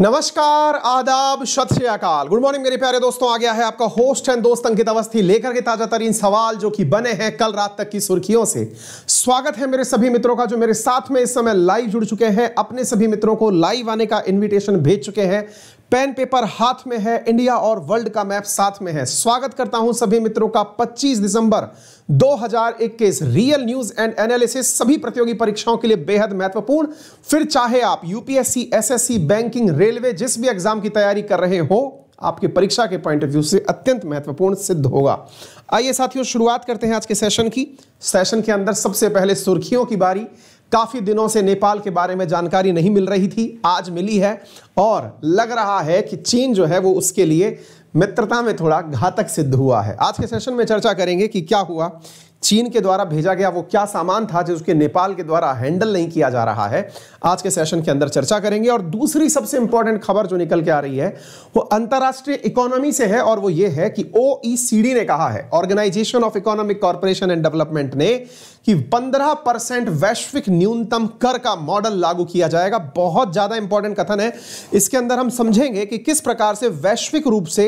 नमस्कार आदाब सत श्रीकाल गुड मॉर्निंग मेरे प्यारे दोस्तों आ गया है आपका होस्ट एंड दोस्त अंकित अवस्थी लेकर के ताजा तरीन सवाल जो कि बने हैं कल रात तक की सुर्खियों से स्वागत है मेरे सभी मित्रों का जो मेरे साथ में इस समय लाइव जुड़ चुके हैं अपने सभी मित्रों को लाइव आने का इनविटेशन भेज चुके हैं पेन पेपर हाथ में है इंडिया और वर्ल्ड का मैप साथ में है स्वागत करता हूं सभी मित्रों का 25 दिसंबर 2021 रियल न्यूज एंड एनालिसिस सभी प्रतियोगी परीक्षाओं के लिए बेहद महत्वपूर्ण फिर चाहे आप यूपीएससी एसएससी बैंकिंग रेलवे जिस भी एग्जाम की तैयारी कर रहे हो आपकी परीक्षा के पॉइंट ऑफ व्यू से अत्यंत महत्वपूर्ण सिद्ध होगा आइए साथियों शुरुआत करते हैं आज के सेशन की सेशन के अंदर सबसे पहले सुर्खियों की बारी काफ़ी दिनों से नेपाल के बारे में जानकारी नहीं मिल रही थी आज मिली है और लग रहा है कि चीन जो है वो उसके लिए मित्रता में थोड़ा घातक सिद्ध हुआ है आज के सेशन में चर्चा करेंगे कि क्या हुआ चीन के द्वारा भेजा गया वो क्या सामान था जिसके नेपाल के द्वारा हैंडल नहीं किया जा रहा है आज के सेशन के अंदर चर्चा करेंगे और दूसरी सबसे इंपॉर्टेंट खबर जो निकल के आ रही है वो अंतर्राष्ट्रीय इकोनॉमी से है और वो ये है कि ओ ने कहा है organisation of economic corporation and development ने कि 15 परसेंट वैश्विक न्यूनतम कर का मॉडल लागू किया जाएगा बहुत ज़्यादा इंपॉर्टेंट कथन है इसके अंदर हम समझेंगे कि किस प्रकार से वैश्विक रूप से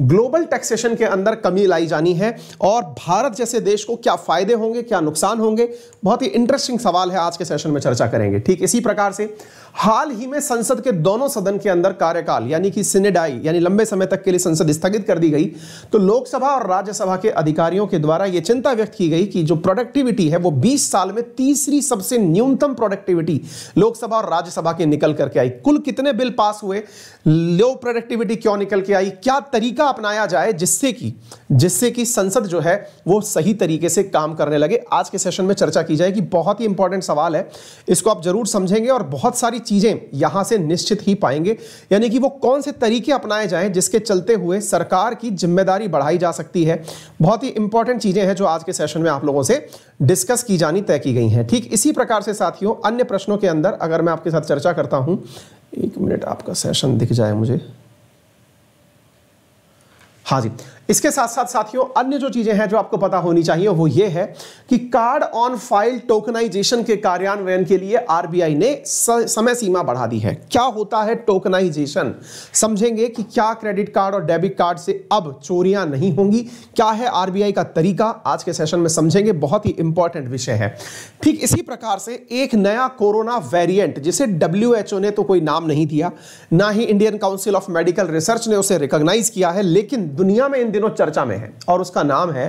ग्लोबल टैक्सेशन के अंदर कमी लाई जानी है और भारत जैसे देश को क्या फायदे होंगे क्या नुकसान होंगे बहुत ही इंटरेस्टिंग सवाल है आज के सेशन में चर्चा करेंगे ठीक इसी प्रकार से हाल ही में संसद के दोनों सदन के अंदर कार्यकाल यानी कि सिनेडाई यानी लंबे समय तक के लिए संसद स्थगित कर दी गई तो लोकसभा और राज्यसभा के अधिकारियों के द्वारा यह चिंता व्यक्त की गई कि जो प्रोडक्टिविटी है वो 20 साल में तीसरी सबसे न्यूनतम प्रोडक्टिविटी लोकसभा और राज्यसभा के निकल करके आई कुल कितने बिल पास हुए लो प्रोडक्टिविटी क्यों निकल के आई क्या तरीका अपनाया जाए जिससे कि जिससे कि संसद जो है वो सही तरीके से काम करने लगे आज के सेशन में चर्चा की जाएगी बहुत ही इंपॉर्टेंट सवाल है इसको आप जरूर समझेंगे और बहुत सारी सारी चीज़ें यहां से निश्चित ही पाएंगे यानी कि वो कौन से तरीके अपनाए जाएं जिसके चलते हुए सरकार की जिम्मेदारी बढ़ाई जा सकती है बहुत ही इंपॉर्टेंट चीज़ें हैं जो आज के सेशन में आप लोगों से डिस्कस की जानी तय की गई हैं ठीक इसी प्रकार से साथियों अन्य प्रश्नों के अंदर अगर मैं आपके साथ चर्चा करता हूं एक मिनट आपका सेशन दिख जाए मुझे हाँ जी इसके साथ साथ साथियों अन्य जो चीज़ें हैं जो आपको पता होनी चाहिए वो ये है कि कार्ड ऑन फाइल टोकनाइजेशन के कार्यान्वयन के लिए आरबीआई ने समय सीमा बढ़ा दी है क्या होता है टोकनाइजेशन समझेंगे कि क्या क्रेडिट कार्ड और डेबिट कार्ड से अब चोरियां नहीं होंगी क्या है आरबीआई का तरीका आज के सेशन में समझेंगे बहुत ही इंपॉर्टेंट विषय है ठीक इसी प्रकार से एक नया कोरोना वेरियंट जिसे डब्ल्यू ने तो कोई नाम नहीं दिया ना ही Indian council of medical research ने उसे रिकॉग्नाइज किया है लेकिन दुनिया में इन दिनों चर्चा में है और उसका नाम है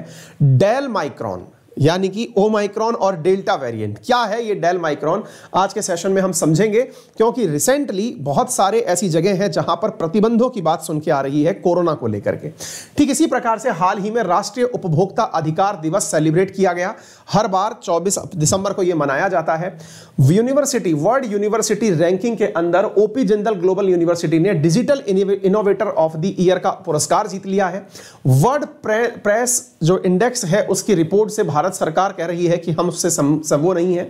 डेल माइक्रॉन यानी कि ओमाइक्रॉन और डेल्टा वेरिएंट क्या है ये डेल माइक्रॉन आज के सेशन में हम समझेंगे क्योंकि रिसेंटली बहुत सारे ऐसी जगह हैं जहां पर प्रतिबंधों की बात सुन के आ रही है कोरोना को लेकर के ठीक इसी प्रकार से हाल ही में राष्ट्रीय उपभोक्ता अधिकार दिवस सेलिब्रेट किया गया हर बार 24 दिसंबर को यह मनाया जाता है यूनिवर्सिटी वर्ल्ड यूनिवर्सिटी रैंकिंग के अंदर ओपी जिंदल ग्लोबल यूनिवर्सिटी ने digital innovator of the year का पुरस्कार जीत लिया है वर्ल्ड प्रेस जो इंडेक्स है उसकी रिपोर्ट से भारत भारत सरकार कह रही है कि हम उससे वो नहीं है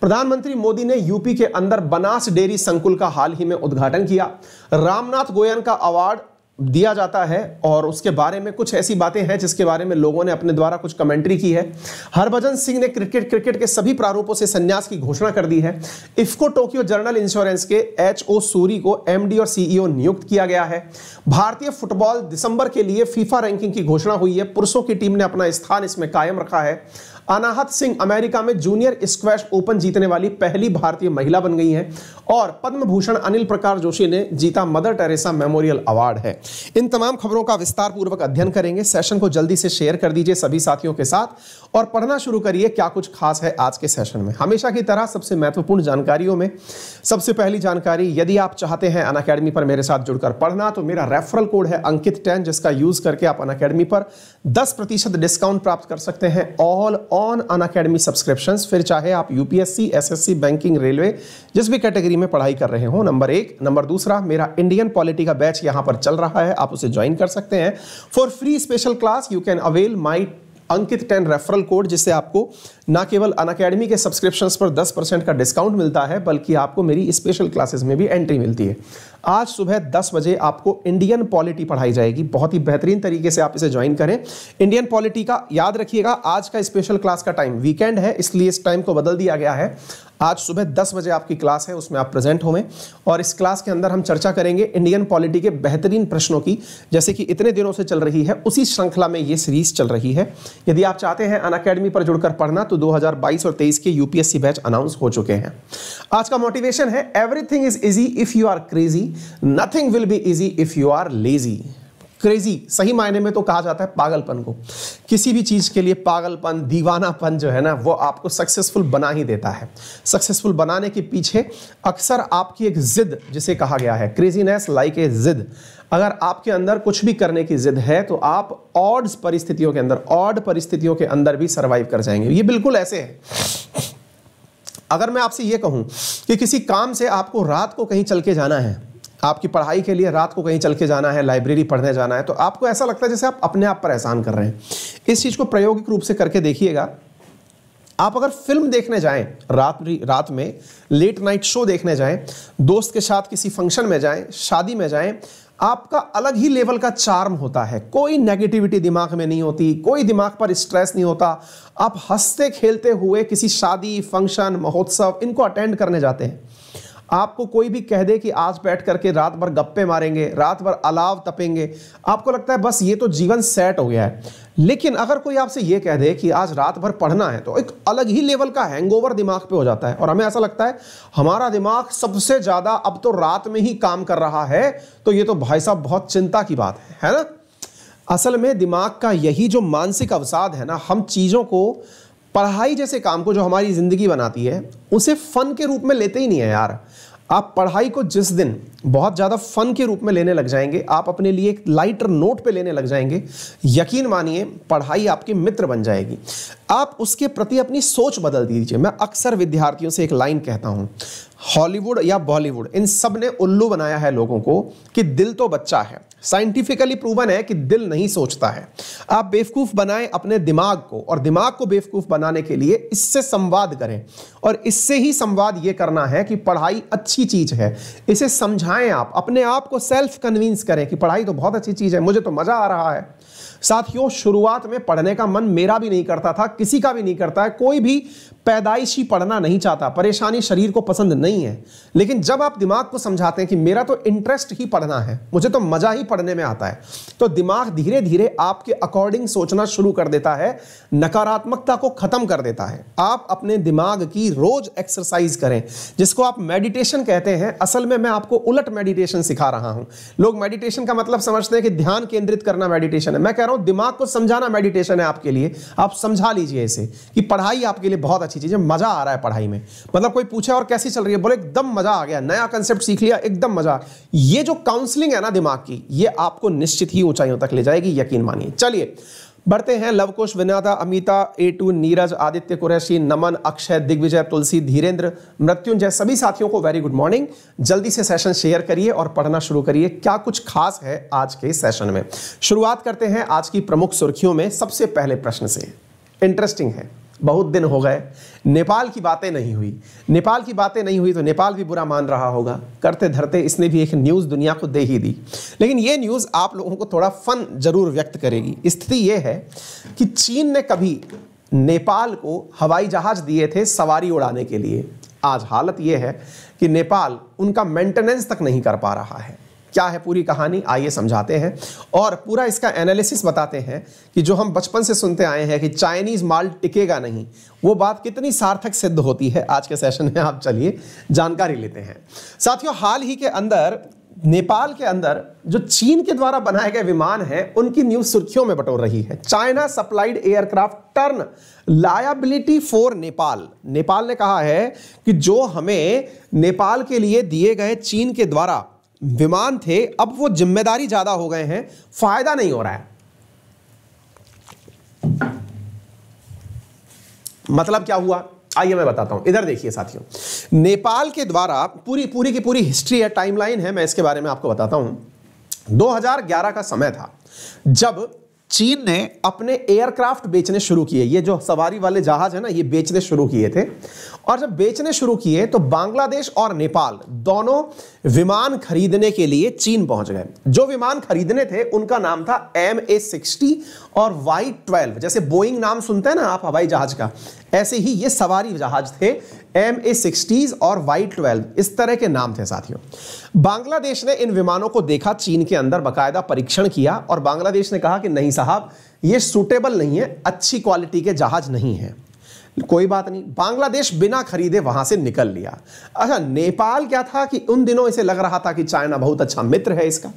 प्रधानमंत्री मोदी ने यूपी के अंदर बनास डेयरी संकुल का हाल ही में उद्घाटन किया रामनाथ गोयन का अवार्ड दिया जाता है और उसके बारे में कुछ ऐसी बातें हैं जिसके बारे में लोगों ने अपने द्वारा कुछ कमेंट्री की है हरभजन सिंह ने क्रिकेट क्रिकेट के सभी प्रारूपों से संन्यास की घोषणा कर दी है इफ्को टोक्यो जर्नल इंश्योरेंस के एच ओ सूरी को एमडी और सीईओ e नियुक्त किया गया है भारतीय फुटबॉल दिसंबर के लिए फीफा रैंकिंग की घोषणा हुई है पुरुषों की टीम ने अपना स्थान इसमें कायम रखा है अनाहत सिंह अमेरिका में जूनियर स्क्वैश ओपन जीतने वाली पहली भारतीय महिला बन गई हैं और पद्म भूषण अनिल प्रकार जोशी ने जीता मदर टेरेसा मेमोरियल अवार्ड है इन तमाम खबरों का विस्तार पूर्वक अध्ययन करेंगे सेशन को जल्दी से शेयर कर दीजिए सभी साथियों के साथ और पढ़ना शुरू करिए क्या कुछ खास है आज के सेशन में हमेशा की तरह सबसे महत्वपूर्ण जानकारियों में सबसे पहली जानकारी यदि आप चाहते हैं अन अकेडमी पर मेरे साथ जुड़कर पढ़ना तो मेरा रेफरल कोड है अंकित टेन जिसका यूज करके आप अन अकेडमी पर दस प्रतिशत डिस्काउंट प्राप्त कर सकते हैं all on Unacademy subscription फिर चाहे आप यूपीएससी एसएससी बैंकिंग रेलवे जिस भी कैटेगरी में पढ़ाई कर रहे हो नंबर एक नंबर दूसरा मेरा इंडियन पॉलिटी का बैच यहां पर चल रहा है आप उसे ज्वाइन कर सकते हैं for free special class you can avail my Ankit ten referral code जिससे आपको ना केवल अन अकेडमी के सब्सक्रिप्शंस पर 10 परसेंट का डिस्काउंट मिलता है बल्कि आपको मेरी स्पेशल क्लासेस में भी एंट्री मिलती है आज सुबह 10 बजे आपको इंडियन पॉलिटी पढ़ाई जाएगी बहुत ही बेहतरीन तरीके से आप इसे ज्वाइन करें इंडियन पॉलिटी का याद रखिएगा आज का स्पेशल क्लास का टाइम वीकेंड है इसलिए इस टाइम को बदल दिया गया है आज सुबह 10 बजे आपकी क्लास है उसमें आप प्रेजेंट होंगे और इस क्लास के अंदर हम चर्चा करेंगे इंडियन पॉलिटी के बेहतरीन प्रश्नों की जैसे कि इतने दिनों से चल रही है उसी श्रृंखला में ये सीरीज चल रही है यदि आप चाहते हैं अन अकेडमी पर जुड़कर पढ़ना तो 2022 और 23 के यूपीएससी बैच अनाउंस हो चुके हैं आज का मोटिवेशन है everything is easy if you are crazy nothing will be easy if you are lazy crazy सही मायने में तो कहा जाता है पागलपन को किसी भी चीज़ के लिए पागलपन दीवानापन जो है ना वो आपको सक्सेसफुल बना ही देता है सक्सेसफुल बनाने के पीछे अक्सर आपकी एक जिद जिसे कहा गया है क्रेजीनेस लाइक ए जिद अगर आपके अंदर कुछ भी करने की जिद है तो आप ऑड परिस्थितियों के अंदर ऑड परिस्थितियों के अंदर भी सर्वाइव कर जाएंगे ये बिल्कुल ऐसे है अगर मैं आपसे ये कहूं कि किसी काम से आपको रात को कहीं चल के जाना है आपकी पढ़ाई के लिए रात को कहीं चल के जाना है लाइब्रेरी पढ़ने जाना है तो आपको ऐसा लगता है जैसे आप अपने आप पर एहसान कर रहे हैं इस चीज़ को प्रायोगिक रूप से करके देखिएगा आप अगर फिल्म देखने जाएं रात रात में लेट नाइट शो देखने जाएं दोस्त के साथ किसी फंक्शन में जाएं शादी में जाएं आपका अलग ही लेवल का चार्म होता है कोई नेगेटिविटी दिमाग में नहीं होती कोई दिमाग पर स्ट्रेस नहीं होता आप हंसते खेलते हुए किसी शादी फंक्शन महोत्सव इनको अटेंड करने जाते हैं आपको कोई भी कह दे कि आज बैठ करके रात भर गप्पे मारेंगे रात भर अलाव तपेंगे आपको लगता है बस ये तो जीवन सेट हो गया है लेकिन अगर कोई आपसे ये कह दे कि आज रात भर पढ़ना है तो एक अलग ही लेवल का हैंगओवर दिमाग पे हो जाता है और हमें ऐसा लगता है हमारा दिमाग सबसे ज़्यादा अब तो रात में ही काम कर रहा है तो ये तो भाई साहब बहुत चिंता की बात है है ना असल में दिमाग का यही जो मानसिक अवसाद है ना हम चीज़ों को पढ़ाई जैसे काम को जो हमारी ज़िंदगी बनाती है उसे फ़न के रूप में लेते ही नहीं है यार आप पढ़ाई को जिस दिन बहुत ज़्यादा फन के रूप में लेने लग जाएंगे आप अपने लिए एक लाइटर नोट पे लेने लग जाएंगे यकीन मानिए पढ़ाई आपके मित्र बन जाएगी आप उसके प्रति अपनी सोच बदल दीजिए मैं अक्सर विद्यार्थियों से एक लाइन कहता हूं हॉलीवुड या बॉलीवुड इन सब ने उल्लू बनाया है लोगों को कि दिल तो बच्चा है साइंटिफिकली प्रूवन है कि दिल नहीं सोचता है आप बेवकूफ़ बनाएं अपने दिमाग को और दिमाग को बेवकूफ़ बनाने के लिए इससे संवाद करें और इससे ही संवाद यह करना है कि पढ़ाई अच्छी चीज़ है इसे समझाएं आप अपने आप को सेल्फ कन्विंस करें कि पढ़ाई तो बहुत अच्छी चीज़ है मुझे तो मज़ा आ रहा है साथियों शुरुआत में पढ़ने का मन मेरा भी नहीं करता था किसी का भी नहीं करता है कोई भी पैदाइशी पढ़ना नहीं चाहता परेशानी शरीर को पसंद नहीं है लेकिन जब आप दिमाग को समझाते हैं कि मेरा तो इंटरेस्ट ही पढ़ना है मुझे तो मजा ही पढ़ने में आता है तो दिमाग धीरे धीरे आपके अकॉर्डिंग सोचना शुरू कर देता है नकारात्मकता को खत्म कर देता है आप अपने दिमाग की रोज एक्सरसाइज करें जिसको आप मेडिटेशन कहते हैं असल में मैं आपको उलट मेडिटेशन सिखा रहा हूं लोग मेडिटेशन का मतलब समझते हैं कि ध्यान केंद्रित करना मेडिटेशन है मैं कह रहा हूं दिमाग को समझाना मेडिटेशन है आपके लिए आप समझा लीजिए इसे कि पढ़ाई आपके लिए बहुत अच्छी चीज है मजा आ रहा है पढ़ाई में मतलब कोई पूछे और कैसी चल रही है बोले एकदम मजा आ गया नया कंसेप्ट सीख लिया एकदम मजा ये जो काउंसलिंग है ना दिमाग की ये आपको निश्चित ही ऊंचाइयों तक ले जाएगी यकीन मानिए चलिए बढ़ते हैं लवकुश विनाता अमिता ए टू नीरज आदित्य कुरैशी नमन अक्षय दिग्विजय तुलसी धीरेन्द्र मृत्युंजय सभी साथियों को वेरी गुड मॉर्निंग जल्दी से सेशन शेयर करिए और पढ़ना शुरू करिए क्या कुछ खास है आज के सेशन में शुरुआत करते हैं आज की प्रमुख सुर्खियों में सबसे पहले प्रश्न से इंटरेस्टिंग है बहुत दिन हो गए नेपाल की बातें नहीं हुई नेपाल की बातें नहीं हुई तो नेपाल भी बुरा मान रहा होगा करते धरते इसने भी एक न्यूज़ दुनिया को दे ही दी लेकिन ये न्यूज़ आप लोगों को थोड़ा फन ज़रूर व्यक्त करेगी स्थिति ये है कि चीन ने कभी नेपाल को हवाई जहाज़ दिए थे सवारी उड़ाने के लिए आज हालत ये है कि नेपाल उनका मेंटेनेंस तक नहीं कर पा रहा है क्या है पूरी कहानी आइए समझाते हैं और पूरा इसका एनालिसिस बताते हैं कि जो हम बचपन से सुनते आए हैं कि चाइनीज माल टिकेगा नहीं वो बात कितनी सार्थक सिद्ध होती है आज के सेशन में आप चलिए जानकारी लेते हैं साथियों हाल ही के अंदर नेपाल के अंदर जो चीन के द्वारा बनाए गए विमान हैं उनकी न्यूज सुर्खियों में बटोर रही है China supplied aircraft turn liability for Nepal Nepal ने कहा है कि जो हमें नेपाल के लिए दिए गए चीन के द्वारा विमान थे अब वो जिम्मेदारी ज़्यादा हो गए हैं फायदा नहीं हो रहा है मतलब क्या हुआ आइए मैं बताता हूं इधर देखिए साथियों नेपाल के द्वारा पूरी पूरी की पूरी हिस्ट्री है टाइमलाइन है मैं इसके बारे में आपको बताता हूं 2011 का समय था जब चीन ने अपने एयरक्राफ्ट बेचने शुरू किए ये जो सवारी वाले जहाज है ना ये बेचने शुरू किए थे और जब बेचने शुरू किए तो बांग्लादेश और नेपाल दोनों विमान खरीदने के लिए चीन पहुंच गए जो विमान खरीदने थे उनका नाम था एम ए सिक्सटी और वाई ट्वेल्व जैसे बोइंग नाम सुनते हैं ना आप हवाई जहाज का ऐसे ही ये सवारी जहाज थे एम ए सिक्सटीज और वाई ट्वेल्व इस तरह के नाम थे साथियों बांग्लादेश ने इन विमानों को देखा चीन के अंदर बाकायदा परीक्षण किया और बांग्लादेश ने कहा कि नहीं साहब ये सूटेबल नहीं है अच्छी क्वालिटी के जहाज नहीं है कोई बात नहीं बांग्लादेश बिना खरीदे वहां से निकल लिया अच्छा नेपाल क्या था कि उन दिनों इसे लग रहा था कि चाइना बहुत अच्छा मित्र है इसका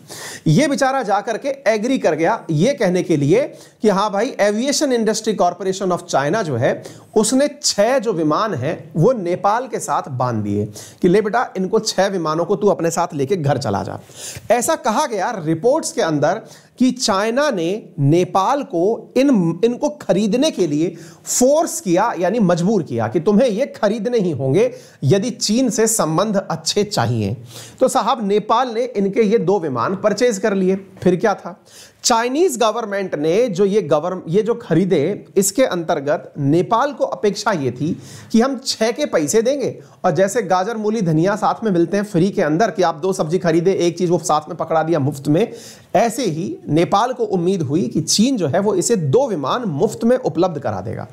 यह बेचारा जाकर के एग्री कर गया ये कहने के लिए कि हाँ भाई aviation industry corporation of China जो है उसने छह जो विमान है वो नेपाल के साथ बांध दिए कि ले बेटा इनको छह विमानों को तू अपने साथ लेके घर चला जा ऐसा कहा गया रिपोर्ट्स के अंदर कि चाइना ने नेपाल को इन इनको खरीदने के लिए फोर्स किया यानी मजबूर किया कि तुम्हें ये खरीदने ही होंगे यदि चीन से संबंध अच्छे चाहिए तो साहब नेपाल ने इनके ये दो विमान परचेज कर लिए फिर क्या था चाइनीज गवर्नमेंट ने जो ये गवर्न ये जो खरीदे इसके अंतर्गत नेपाल को अपेक्षा ये थी कि हम छः के पैसे देंगे और जैसे गाजर मूली धनिया साथ में मिलते हैं फ्री के अंदर कि आप दो सब्जी खरीदे एक चीज़ वो साथ में पकड़ा दिया मुफ्त में ऐसे ही नेपाल को उम्मीद हुई कि चीन जो है वो इसे दो विमान मुफ्त में उपलब्ध करा देगा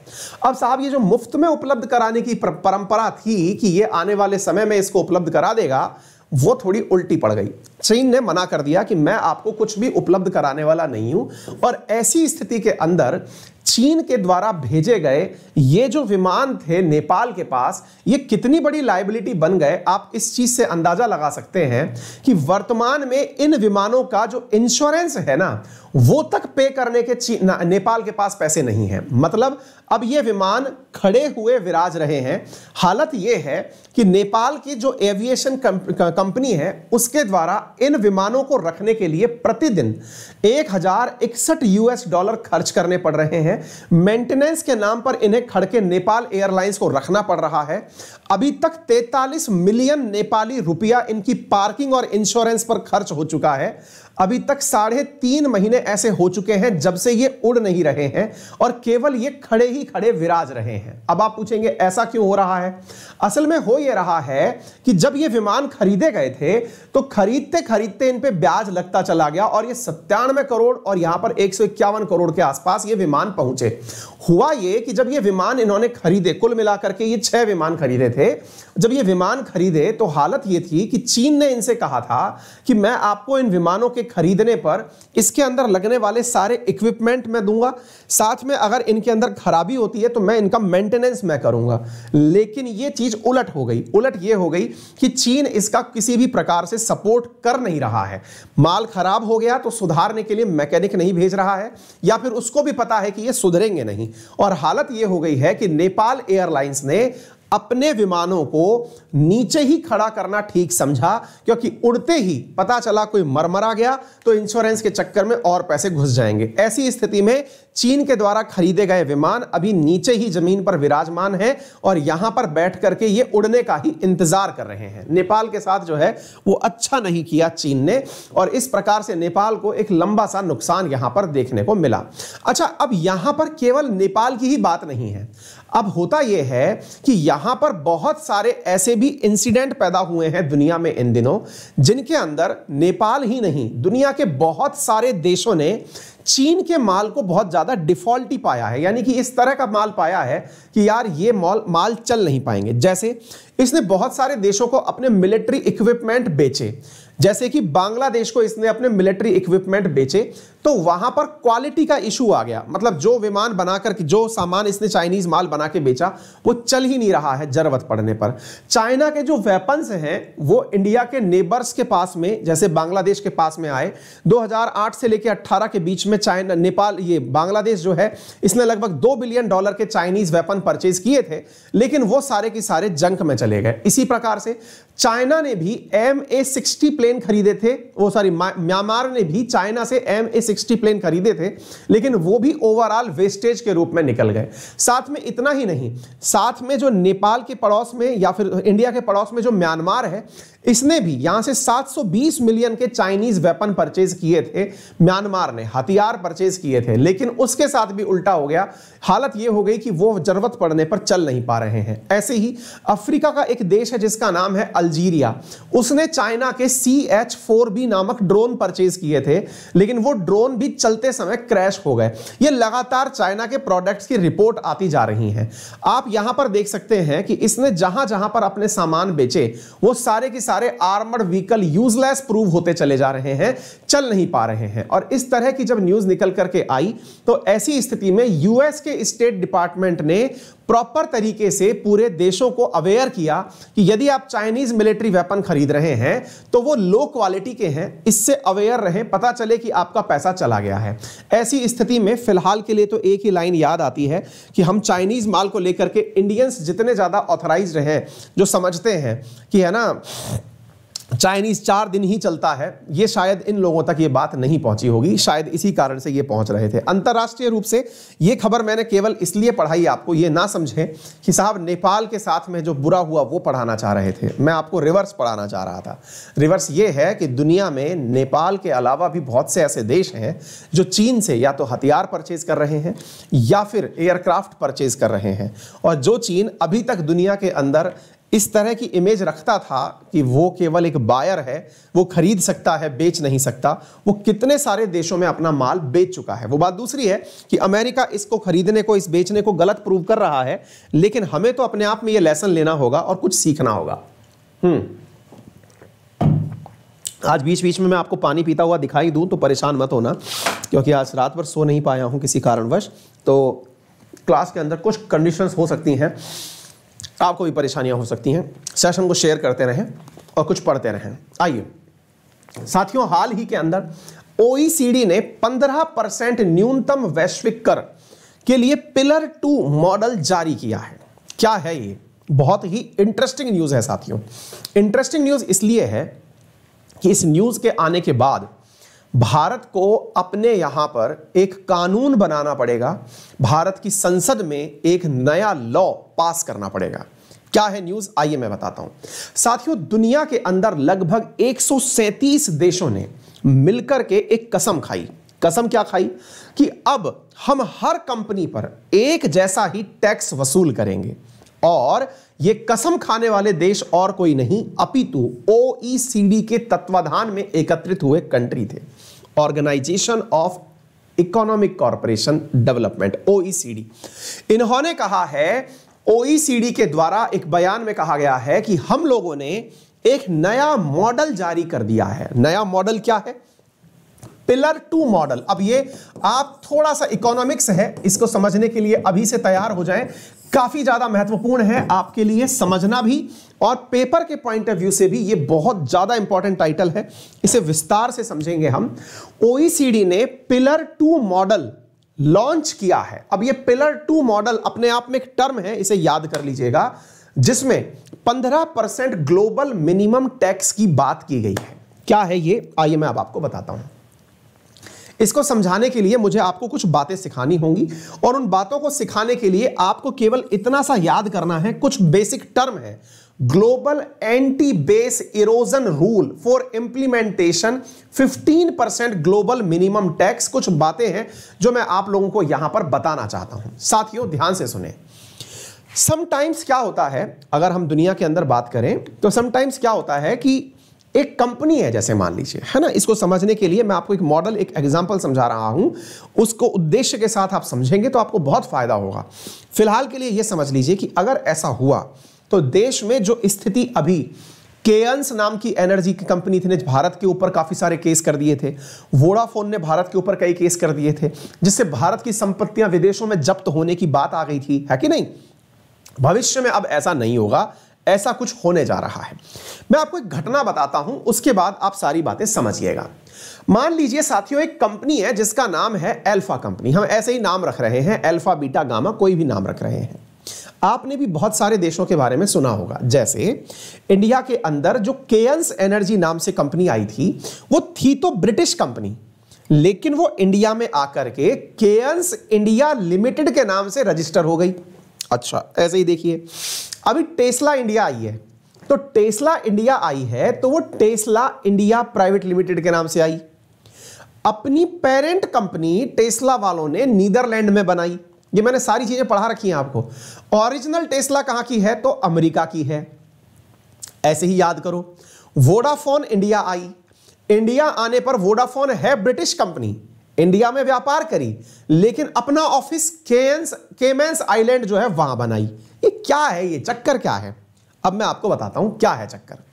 अब साहब ये जो मुफ्त में उपलब्ध कराने की परंपरा थी कि ये आने वाले समय में इसको उपलब्ध करा देगा वो थोड़ी उल्टी पड़ गई चीन ने मना कर दिया कि मैं आपको कुछ भी उपलब्ध कराने वाला नहीं हूं और ऐसी स्थिति के अंदर चीन के द्वारा भेजे गए ये जो विमान थे नेपाल के पास ये कितनी बड़ी लाइबिलिटी बन गए आप इस चीज से अंदाजा लगा सकते हैं कि वर्तमान में इन विमानों का जो इंश्योरेंस है ना वो तक पे करने के नेपाल के पास पैसे नहीं है मतलब अब ये विमान खड़े हुए विराज रहे हैं हालत ये है कि नेपाल की जो एविएशन कंपनी है उसके द्वारा इन विमानों को रखने के लिए प्रतिदिन एक यूएस डॉलर खर्च करने पड़ रहे हैं मेंटेनेंस के नाम पर इन्हें खड़के नेपाल एयरलाइंस को रखना पड़ रहा है अभी तक 43 मिलियन नेपाली रुपया इनकी पार्किंग और इंश्योरेंस पर खर्च हो चुका है अभी तक साढ़े तीन महीने ऐसे हो चुके हैं जब से ये उड़ नहीं रहे हैं और केवल ये खड़े ही खड़े विराज रहे हैं अब आप पूछेंगे ऐसा क्यों हो रहा है असल में हो ये रहा है कि जब ये विमान खरीदे गए थे तो खरीदते खरीदते इन पे ब्याज लगता चला गया और ये सत्तानवे करोड़ और यहां पर एक करोड़ के आसपास ये विमान पहुंचे हुआ ये कि जब ये विमान इन्होंने खरीदे कुल मिलाकर के ये छह विमान खरीदे थे जब ये विमान खरीदे तो हालत ये थी कि चीन ने इनसे कहा था कि मैं आपको इन विमानों के खरीदने पर इसके अंदर लगने वाले सारे इक्विपमेंट मैं दूंगा साथ में अगर इनके अंदर खराबी होती है तो मैं इनका मेंटेनेंस मैं करूंगा लेकिन ये चीज उलट हो गई उलट ये हो गई कि चीन इसका किसी भी प्रकार से सपोर्ट कर नहीं रहा है माल खराब हो गया तो सुधारने के लिए मैकेनिक नहीं भेज रहा है या फिर उसको भी पता है कि ये सुधरेंगे नहीं और हालत ये हो गई है कि नेपाल एयरलाइंस ने अपने विमानों को नीचे ही खड़ा करना ठीक समझा क्योंकि उड़ते ही पता चला कोई मरमरा गया तो इंश्योरेंस के चक्कर में और पैसे घुस जाएंगे ऐसी स्थिति में चीन के द्वारा खरीदे गए विमान अभी नीचे ही जमीन पर विराजमान है और यहां पर बैठ करके ये उड़ने का ही इंतजार कर रहे हैं नेपाल के साथ जो है वो अच्छा नहीं किया चीन ने और इस प्रकार से नेपाल को एक लंबा सा नुकसान यहां पर देखने को मिला अच्छा अब यहां पर केवल नेपाल की ही बात नहीं है अब होता यह है कि यहां पर बहुत सारे ऐसे भी इंसिडेंट पैदा हुए हैं दुनिया में इन दिनों जिनके अंदर नेपाल ही नहीं दुनिया के बहुत सारे देशों ने चीन के माल को बहुत ज़्यादा डिफॉल्टी पाया है यानी कि इस तरह का माल पाया है कि यार ये मॉल माल चल नहीं पाएंगे जैसे इसने बहुत सारे देशों को अपने मिलिट्री इक्विपमेंट बेचे जैसे कि बांग्लादेश को इसने अपने मिलिट्री इक्विपमेंट बेचे तो वहां पर क्वालिटी का इशू आ गया मतलब जो विमान बनाकर जो सामान इसने चाइनीज माल बना के बेचा वो चल ही नहीं रहा है जरूरत पड़ने पर चाइना के जो वेपन्स हैं वो इंडिया के नेबर्स के पास में जैसे बांग्लादेश के पास में आए 2008 से लेकर अट्ठारह के बीच में चाइना नेपाल ये बांग्लादेश जो है इसने लगभग दो बिलियन डॉलर के चाइनीज वेपन परचेज किए थे लेकिन वो सारे के सारे जंक में चले गए इसी प्रकार से चाइना ने भी एम ए सिक्सटी प्लेन खरीदे थे वो सॉरी म्यांमार ने भी चाइना से एम ए सिक्सटी प्लेन खरीदे थे लेकिन वो भी ओवरऑल वेस्टेज के रूप में निकल गए साथ में इतना ही नहीं साथ में जो नेपाल के पड़ोस में या फिर इंडिया के पड़ोस में जो म्यांमार है इसने भी यहां से 720 मिलियन के चाइनीज वेपन परचेज किए थे म्यांमार ने हथियार परचेज किए थे लेकिन उसके साथ भी उल्टा हो गया हालत यह हो गई कि वो जरूरत पड़ने पर चल नहीं पा रहे हैं ऐसे ही अफ्रीका का एक देश है जिसका नाम है अल्जीरिया उसने चाइना के सी एच फोर बी नामक ड्रोन परचेज किए थे लेकिन वो ड्रोन ड्रोन भी चलते समय क्रैश हो गए ये लगातार चाइना के प्रोडक्ट्स की रिपोर्ट आती जा रही है आप यहां पर देख सकते हैं कि इसने जहां जहां पर अपने सामान बेचे वो सारे के सारे आर्मर्ड व्हीकल यूजलेस प्रूव होते चले जा रहे हैं चल नहीं पा रहे हैं और इस तरह की जब न्यूज निकल करके आई तो ऐसी स्थिति में यूएस के स्टेट डिपार्टमेंट ने प्रॉपर तरीके से पूरे देशों को अवेयर किया कि यदि आप चाइनीज मिलिट्री वेपन खरीद रहे हैं तो वो लो क्वालिटी के हैं इससे अवेयर रहें पता चले कि आपका पैसा पैसा चला गया है ऐसी स्थिति में फिलहाल के लिए तो एक ही लाइन याद आती है कि हम चाइनीज माल को लेकर के इंडियंस जितने ज़्यादा ऑथराइज हैं जो समझते हैं कि है ना चाइनीज चार दिन ही चलता है ये शायद इन लोगों तक ये बात नहीं पहुंची होगी शायद इसी कारण से ये पहुंच रहे थे अंतर्राष्ट्रीय रूप से ये खबर मैंने केवल इसलिए पढ़ाई आपको ये ना समझे कि साहब नेपाल के साथ में जो बुरा हुआ वो पढ़ाना चाह रहे थे मैं आपको रिवर्स पढ़ाना चाह रहा था रिवर्स ये है कि दुनिया में नेपाल के अलावा भी बहुत से ऐसे देश हैं जो चीन से या तो हथियार परचेज कर रहे हैं या फिर एयरक्राफ्ट परचेज कर रहे हैं और जो चीन अभी तक दुनिया के अंदर इस तरह की इमेज रखता था कि वो केवल एक बायर है वो खरीद सकता है बेच नहीं सकता वो कितने सारे देशों में अपना माल बेच चुका है वो बात दूसरी है कि अमेरिका इसको खरीदने को इस बेचने को गलत प्रूव कर रहा है लेकिन हमें तो अपने आप में ये लेसन लेना होगा और कुछ सीखना होगा हम्म आज बीच बीच में मैं आपको पानी पीता हुआ दिखाई दूं तो परेशान मत होना क्योंकि आज रात भर सो नहीं पाया हूं किसी कारणवश तो क्लास के अंदर कुछ कंडीशंस हो सकती हैं आपको भी परेशानियां हो सकती हैं सेशन को शेयर करते रहें और कुछ पढ़ते रहें आइए साथियों हाल ही के अंदर ओईसीडी ने 15 परसेंट न्यूनतम वैश्विक कर के लिए पिलर टू मॉडल जारी किया है क्या है ये बहुत ही इंटरेस्टिंग न्यूज है साथियों इंटरेस्टिंग न्यूज इसलिए है कि इस न्यूज के आने के बाद भारत को अपने यहां पर एक कानून बनाना पड़ेगा भारत की संसद में एक नया लॉ पास करना पड़ेगा क्या है न्यूज आइए मैं बताता हूं साथियों दुनिया के अंदर लगभग 137 देशों ने मिलकर के एक कसम खाई कसम क्या खाई कि अब हम हर कंपनी पर एक जैसा ही टैक्स वसूल करेंगे और ये कसम खाने वाले देश और कोई नहीं अपितु ओईसीडी e के तत्वाधान में एकत्रित हुए कंट्री थे organisation of economic corporation development OECD इन्होंने कहा है ओईसीडी e के द्वारा एक बयान में कहा गया है कि हम लोगों ने एक नया मॉडल जारी कर दिया है नया मॉडल क्या है पिलर टू मॉडल अब ये आप थोड़ा सा इकोनॉमिक्स है इसको समझने के लिए अभी से तैयार हो जाएं काफी ज्यादा महत्वपूर्ण है आपके लिए समझना भी और पेपर के पॉइंट ऑफ व्यू से भी ये बहुत ज्यादा इंपॉर्टेंट टाइटल है इसे विस्तार से समझेंगे हम ओईसीडी ने पिलर टू मॉडल लॉन्च किया है अब ये पिलर टू मॉडल अपने आप में एक टर्म है इसे याद कर लीजिएगा जिसमें 15 परसेंट ग्लोबल मिनिमम टैक्स की बात की गई है क्या है ये आइए मैं अब आपको बताता हूं इसको समझाने के लिए मुझे आपको कुछ बातें सिखानी होंगी और उन बातों को सिखाने के लिए आपको केवल इतना सा याद करना है कुछ बेसिक टर्म है global anti base erosion rule for implementation 15 percent global minimum tax कुछ बातें हैं जो मैं आप लोगों को यहां पर बताना चाहता हूं साथियों ध्यान से सुने समटाइम्स क्या होता है अगर हम दुनिया के अंदर बात करें तो समटाइम्स क्या होता है कि एक कंपनी है जैसे मान लीजिए है ना इसको समझने के लिए मैं आपको एक मॉडल एक एग्जांपल समझा रहा हूं उसको उद्देश्य के साथ आप समझेंगे तो आपको बहुत फायदा होगा फिलहाल के लिए यह समझ लीजिए कि अगर ऐसा हुआ तो देश में जो स्थिति अभी केयंस नाम की एनर्जी की कंपनी थी ने भारत के ऊपर काफ़ी सारे केस कर दिए थे वोडाफोन ने भारत के ऊपर कई केस कर दिए थे जिससे भारत की संपत्तियां विदेशों में जब्त होने की बात आ गई थी है कि नहीं भविष्य में अब ऐसा नहीं होगा ऐसा कुछ होने जा रहा है मैं आपको एक घटना बताता हूं उसके बाद आप सारी बातें समझिएगा मान लीजिए साथियों एक कंपनी है जिसका नाम है एल्फा कंपनी हम ऐसे ही नाम रख रहे हैं एल्फा बीटा गामा कोई भी नाम रख रहे हैं आपने भी बहुत सारे देशों के बारे में सुना होगा जैसे इंडिया के अंदर जो केयंस एनर्जी नाम से कंपनी आई थी वो थी तो ब्रिटिश कंपनी लेकिन वो इंडिया में आकर के केयंस इंडिया लिमिटेड के नाम से रजिस्टर हो गई अच्छा ऐसे ही देखिए अभी टेस्ला इंडिया आई है तो टेस्ला इंडिया आई है तो वो टेस्ला इंडिया प्राइवेट लिमिटेड के नाम से आई अपनी पेरेंट कंपनी टेस्ला वालों ने नीदरलैंड में बनाई ये मैंने सारी चीजें पढ़ा रखी हैं आपको ओरिजिनल टेस्ला कहां की है तो अमेरिका की है ऐसे ही याद करो वोडाफोन इंडिया आई इंडिया आने पर वोडाफोन है ब्रिटिश कंपनी इंडिया में व्यापार करी लेकिन अपना ऑफिस केन्स केमेंस आइलैंड जो है वहां बनाई ये क्या है ये चक्कर क्या है अब मैं आपको बताता हूं क्या है चक्कर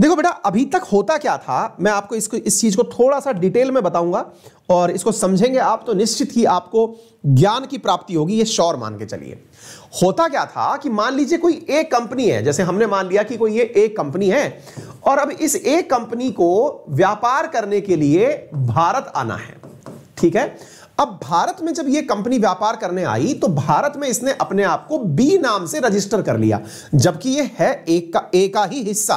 देखो बेटा अभी तक होता क्या था मैं आपको इसको इस चीज को थोड़ा सा डिटेल में बताऊंगा और इसको समझेंगे आप तो निश्चित ही आपको ज्ञान की प्राप्ति होगी ये श्योर मान के चलिए होता क्या था कि मान लीजिए कोई एक कंपनी है जैसे हमने मान लिया कि कोई ये एक कंपनी है और अब इस एक कंपनी को व्यापार करने के लिए भारत आना है ठीक है अब भारत में जब यह कंपनी व्यापार करने आई तो भारत में इसने अपने आप को बी नाम से रजिस्टर कर लिया जबकि यह है एक का एक का ही हिस्सा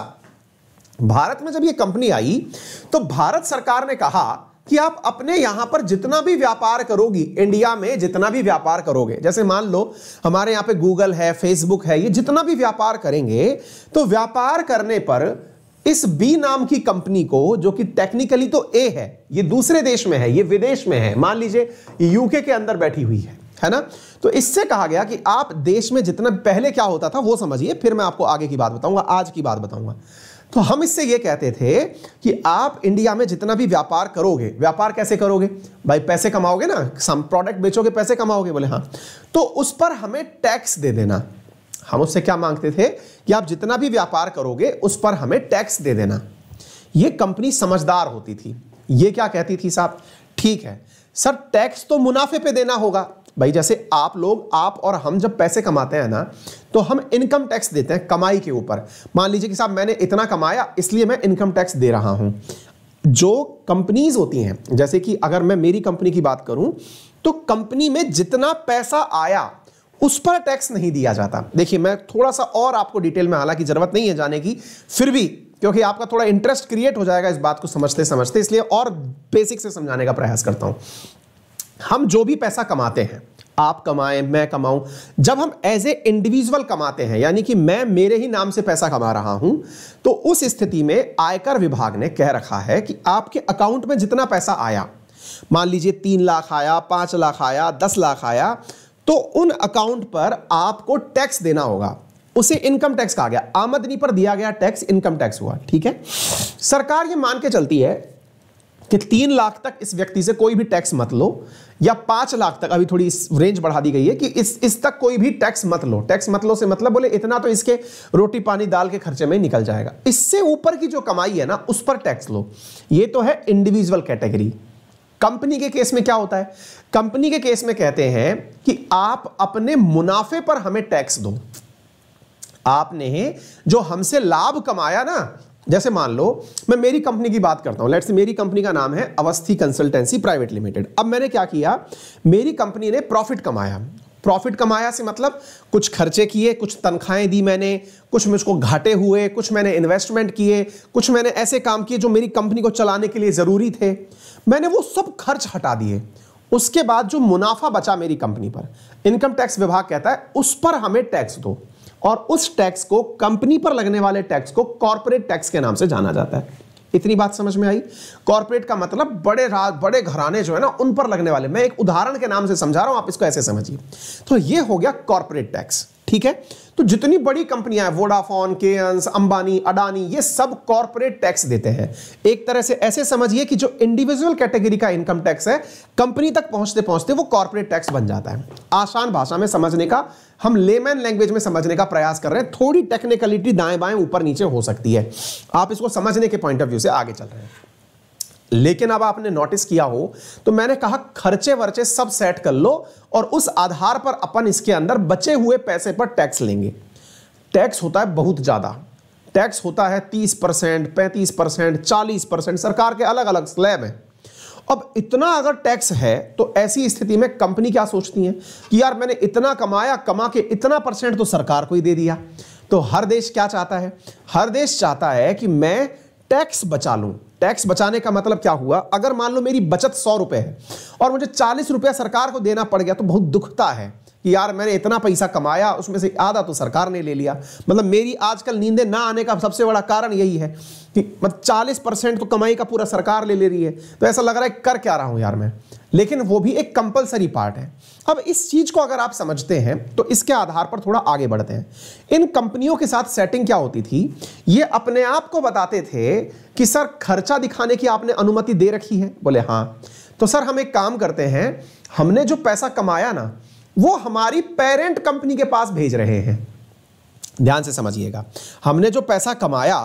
भारत में जब यह कंपनी आई तो भारत सरकार ने कहा कि आप अपने यहां पर जितना भी व्यापार करोगी इंडिया में जितना भी व्यापार करोगे जैसे मान लो हमारे यहां पे गूगल है फेसबुक है ये जितना भी व्यापार करेंगे तो व्यापार करने पर इस बी नाम की कंपनी को जो कि टेक्निकली तो ए है ये दूसरे देश में है ये विदेश में है मान लीजिए यूके के अंदर बैठी हुई है है ना तो इससे कहा गया कि आप देश में जितना पहले क्या होता था वो समझिए फिर मैं आपको आगे की बात बताऊंगा आज की बात बताऊंगा तो हम इससे ये कहते थे कि आप इंडिया में जितना भी व्यापार करोगे व्यापार कैसे करोगे भाई पैसे कमाओगे ना सम प्रोडक्ट बेचोगे पैसे कमाओगे बोले हाँ तो उस पर हमें टैक्स दे देना हम उससे क्या मांगते थे कि आप जितना भी व्यापार करोगे उस पर हमें टैक्स दे देना ये कंपनी समझदार होती थी ये क्या कहती थी साहब ठीक है सर टैक्स तो मुनाफे पे देना होगा भाई जैसे आप लोग आप और हम जब पैसे कमाते हैं ना तो हम इनकम टैक्स देते हैं कमाई के ऊपर मान लीजिए कि साहब मैंने इतना कमाया इसलिए मैं इनकम टैक्स दे रहा हूं जो कंपनीज होती हैं जैसे कि अगर मैं मेरी कंपनी की बात करूं तो कंपनी में जितना पैसा आया उस पर टैक्स नहीं दिया जाता देखिए मैं थोड़ा सा और आपको डिटेल में हालांकि जरूरत नहीं है जाने की फिर भी क्योंकि आपका थोड़ा इंटरेस्ट क्रिएट हो जाएगा इस बात को समझते समझते इसलिए और बेसिक से समझाने का प्रयास करता हूं हम जो भी पैसा कमाते हैं आप कमाएं मैं कमाऊं जब हम एज ए इंडिविजुअल कमाते हैं यानी कि मैं मेरे ही नाम से पैसा कमा रहा हूं तो उस स्थिति में आयकर विभाग ने कह रखा है कि आपके अकाउंट में जितना पैसा आया मान लीजिए तीन लाख आया पांच लाख आया दस लाख आया तो उन अकाउंट पर आपको टैक्स देना होगा उसे इनकम टैक्स कहा गया आमदनी पर दिया गया टैक्स इनकम टैक्स हुआ ठीक है सरकार ये मान के चलती है कि तीन लाख तक इस व्यक्ति से कोई भी टैक्स मत लो या पांच लाख तक अभी थोड़ी रेंज बढ़ा दी गई है कि इस इस तक कोई भी टैक्स मत लो टैक्स मत लो से मतलब बोले इतना तो इसके रोटी पानी दाल के खर्चे में निकल जाएगा इससे ऊपर की जो कमाई है ना उस पर टैक्स लो ये तो है इंडिविजुअल कैटेगरी कंपनी के केस में क्या होता है कंपनी के केस में कहते हैं कि आप अपने मुनाफे पर हमें टैक्स दो आपने जो हमसे लाभ कमाया ना जैसे मान लो मैं मेरी कंपनी की बात करता हूं लेट्स मेरी कंपनी का नाम है अवस्थी कंसल्टेंसी प्राइवेट लिमिटेड अब मैंने क्या किया मेरी कंपनी ने प्रॉफिट कमाया प्रॉफिट कमाया से मतलब कुछ खर्चे किए कुछ तनख्वाहें दी मैंने कुछ मुझको घाटे हुए कुछ मैंने इन्वेस्टमेंट किए कुछ मैंने ऐसे काम किए जो मेरी कंपनी को चलाने के लिए ज़रूरी थे मैंने वो सब खर्च हटा दिए उसके बाद जो मुनाफा बचा मेरी कंपनी पर इनकम टैक्स विभाग कहता है उस पर हमें टैक्स दो और उस टैक्स को कंपनी पर लगने वाले टैक्स को कॉर्पोरेट टैक्स के नाम से जाना जाता है इतनी बात समझ में आई कॉर्पोरेट का मतलब बड़े राज बड़े घराने जो है ना उन पर लगने वाले मैं एक उदाहरण के नाम से समझा रहा हूं आप इसको ऐसे समझिए तो ये हो गया कॉर्पोरेट टैक्स ठीक है तो जितनी बड़ी कंपनियां हैं वोडाफोन के अंबानी अडानी ये सब कॉरपोरेट टैक्स देते हैं एक तरह से ऐसे समझिए कि जो इंडिविजुअल कैटेगरी का इनकम टैक्स है कंपनी तक पहुंचते पहुंचते वो कॉरपोरेट टैक्स बन जाता है आसान भाषा में समझने का हम लेमैन लैंग्वेज में समझने का प्रयास कर रहे हैं थोड़ी टेक्निकलिटी दाएं बाएं ऊपर नीचे हो सकती है आप इसको समझने के पॉइंट ऑफ व्यू से आगे चल रहे हैं लेकिन अब आपने नोटिस किया हो तो मैंने कहा खर्चे वर्चे सब सेट कर लो और उस आधार पर अपन इसके अंदर बचे हुए पैसे पर टैक्स लेंगे टैक्स होता है बहुत ज़्यादा टैक्स होता है तीस परसेंट पैंतीस परसेंट चालीस परसेंट सरकार के अलग अलग स्लैब हैं अब इतना अगर टैक्स है तो ऐसी स्थिति में कंपनी क्या सोचती है कि यार मैंने इतना कमाया कमा के इतना परसेंट तो सरकार को ही दे दिया तो हर देश क्या चाहता है हर देश चाहता है कि मैं टैक्स बचा लूं टैक्स बचाने का मतलब क्या हुआ अगर मान लो मेरी बचत सौ रुपए है और मुझे चालीस रुपया सरकार को देना पड़ गया तो बहुत दुखता है कि यार मैंने इतना पैसा कमाया उसमें से आधा तो सरकार ने ले लिया मतलब मेरी आजकल नींदें ना आने का सबसे बड़ा कारण यही है कि मतलब चालीस परसेंट तो कमाई का पूरा सरकार ले ले रही है तो ऐसा लग रहा है कर क्या रहा हूँ यार मैं लेकिन वो भी एक कंपलसरी पार्ट है अब इस चीज़ को अगर आप समझते हैं तो इसके आधार पर थोड़ा आगे बढ़ते हैं इन कंपनियों के साथ सेटिंग क्या होती थी ये अपने आप को बताते थे कि सर खर्चा दिखाने की आपने अनुमति दे रखी है बोले हाँ तो सर हम एक काम करते हैं हमने जो पैसा कमाया ना वो हमारी पेरेंट कंपनी के पास भेज रहे हैं ध्यान से समझिएगा हमने जो पैसा कमाया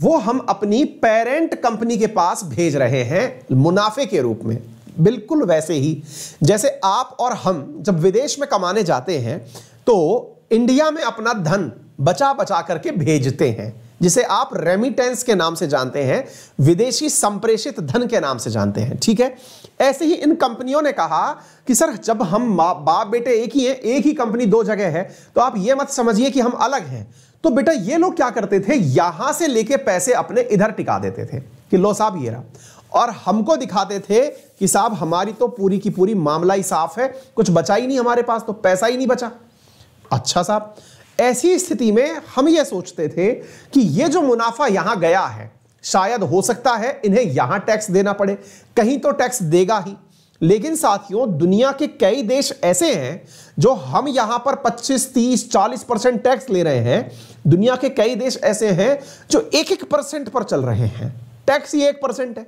वो हम अपनी पेरेंट कंपनी के पास भेज रहे हैं मुनाफे के रूप में बिल्कुल वैसे ही जैसे आप और हम जब विदेश में कमाने जाते हैं तो इंडिया में अपना धन बचा बचा करके भेजते हैं जिसे आप रेमिटेंस के नाम से जानते हैं विदेशी संप्रेषित धन के नाम से जानते हैं ठीक है ऐसे ही इन कंपनियों ने कहा कि सर जब हम बाप बेटे एक ही हैं एक ही कंपनी दो जगह है तो आप यह मत समझिए कि हम अलग हैं तो बेटा ये लोग क्या करते थे यहां से लेके पैसे अपने इधर टिका देते थे कि लो साहब ये रहा और हमको दिखाते थे कि साहब हमारी तो पूरी की पूरी मामला ही साफ है कुछ बचा ही नहीं हमारे पास तो पैसा ही नहीं बचा अच्छा साहब ऐसी स्थिति में हम ये सोचते थे कि ये जो मुनाफा यहां गया है शायद हो सकता है इन्हें यहां टैक्स देना पड़े कहीं तो टैक्स देगा ही लेकिन साथियों दुनिया के कई देश ऐसे हैं जो हम यहां पर 25, 30, 40 परसेंट टैक्स ले रहे हैं दुनिया के कई देश ऐसे हैं जो एक एक परसेंट पर चल रहे हैं टैक्स ही एक परसेंट है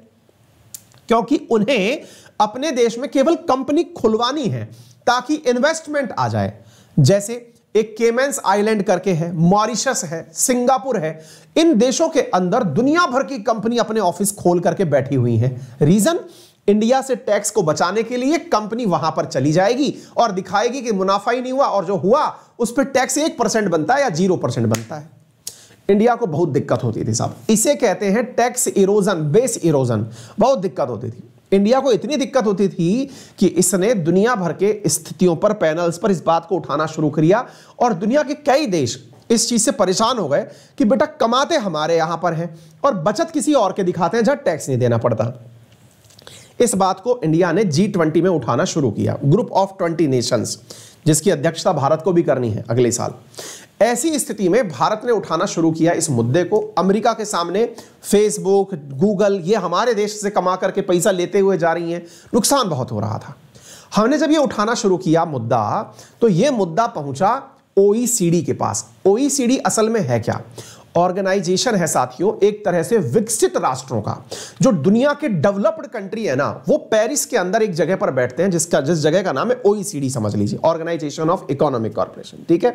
क्योंकि उन्हें अपने देश में केवल कंपनी खुलवानी है ताकि इन्वेस्टमेंट आ जाए जैसे एक केमेंस आइलैंड करके है मॉरिशस है सिंगापुर है इन देशों के अंदर दुनिया भर की कंपनी अपने ऑफिस खोल करके बैठी हुई है रीजन इंडिया से टैक्स को बचाने के लिए कंपनी वहां पर चली जाएगी और दिखाएगी कि मुनाफा ही नहीं हुआ और जो हुआ उस पर टैक्स एक परसेंट बनता है या जीरो परसेंट बनता है इंडिया को बहुत दिक्कत होती थी साहब इसे कहते हैं टैक्स इरोजन बेस इरोजन बहुत दिक्कत होती थी इंडिया को इतनी दिक्कत होती थी कि इसने दुनिया भर के स्थितियों पर पैनल्स पर इस बात को उठाना शुरू किया और दुनिया के कई देश इस चीज से परेशान हो गए कि बेटा कमाते हमारे यहां पर हैं और बचत किसी और के दिखाते हैं जहां टैक्स नहीं देना पड़ता इस बात को इंडिया ने जी ट्वेंटी में उठाना शुरू किया ग्रुप ऑफ ट्वेंटी नेशंस जिसकी अध्यक्षता भारत को भी करनी है अगले साल ऐसी स्थिति में भारत ने उठाना शुरू किया इस मुद्दे को अमेरिका के सामने फेसबुक गूगल ये हमारे देश से कमा करके पैसा लेते हुए जा रही हैं नुकसान बहुत हो रहा था हमने जब ये उठाना शुरू किया मुद्दा तो ये मुद्दा पहुंचा ओईसीडी के पास ओईसीडी असल में है क्या ऑर्गेनाइजेशन है साथियों एक तरह से विकसित राष्ट्रों का जो दुनिया के डेवलप्ड कंट्री है ना वो पेरिस के अंदर एक जगह पर बैठते हैं जिसका जिस जगह का नाम है ओईसीडी समझ लीजिए ऑर्गेनाइजेशन ऑफ इकोनॉमिक कॉर्पोरेशन ठीक है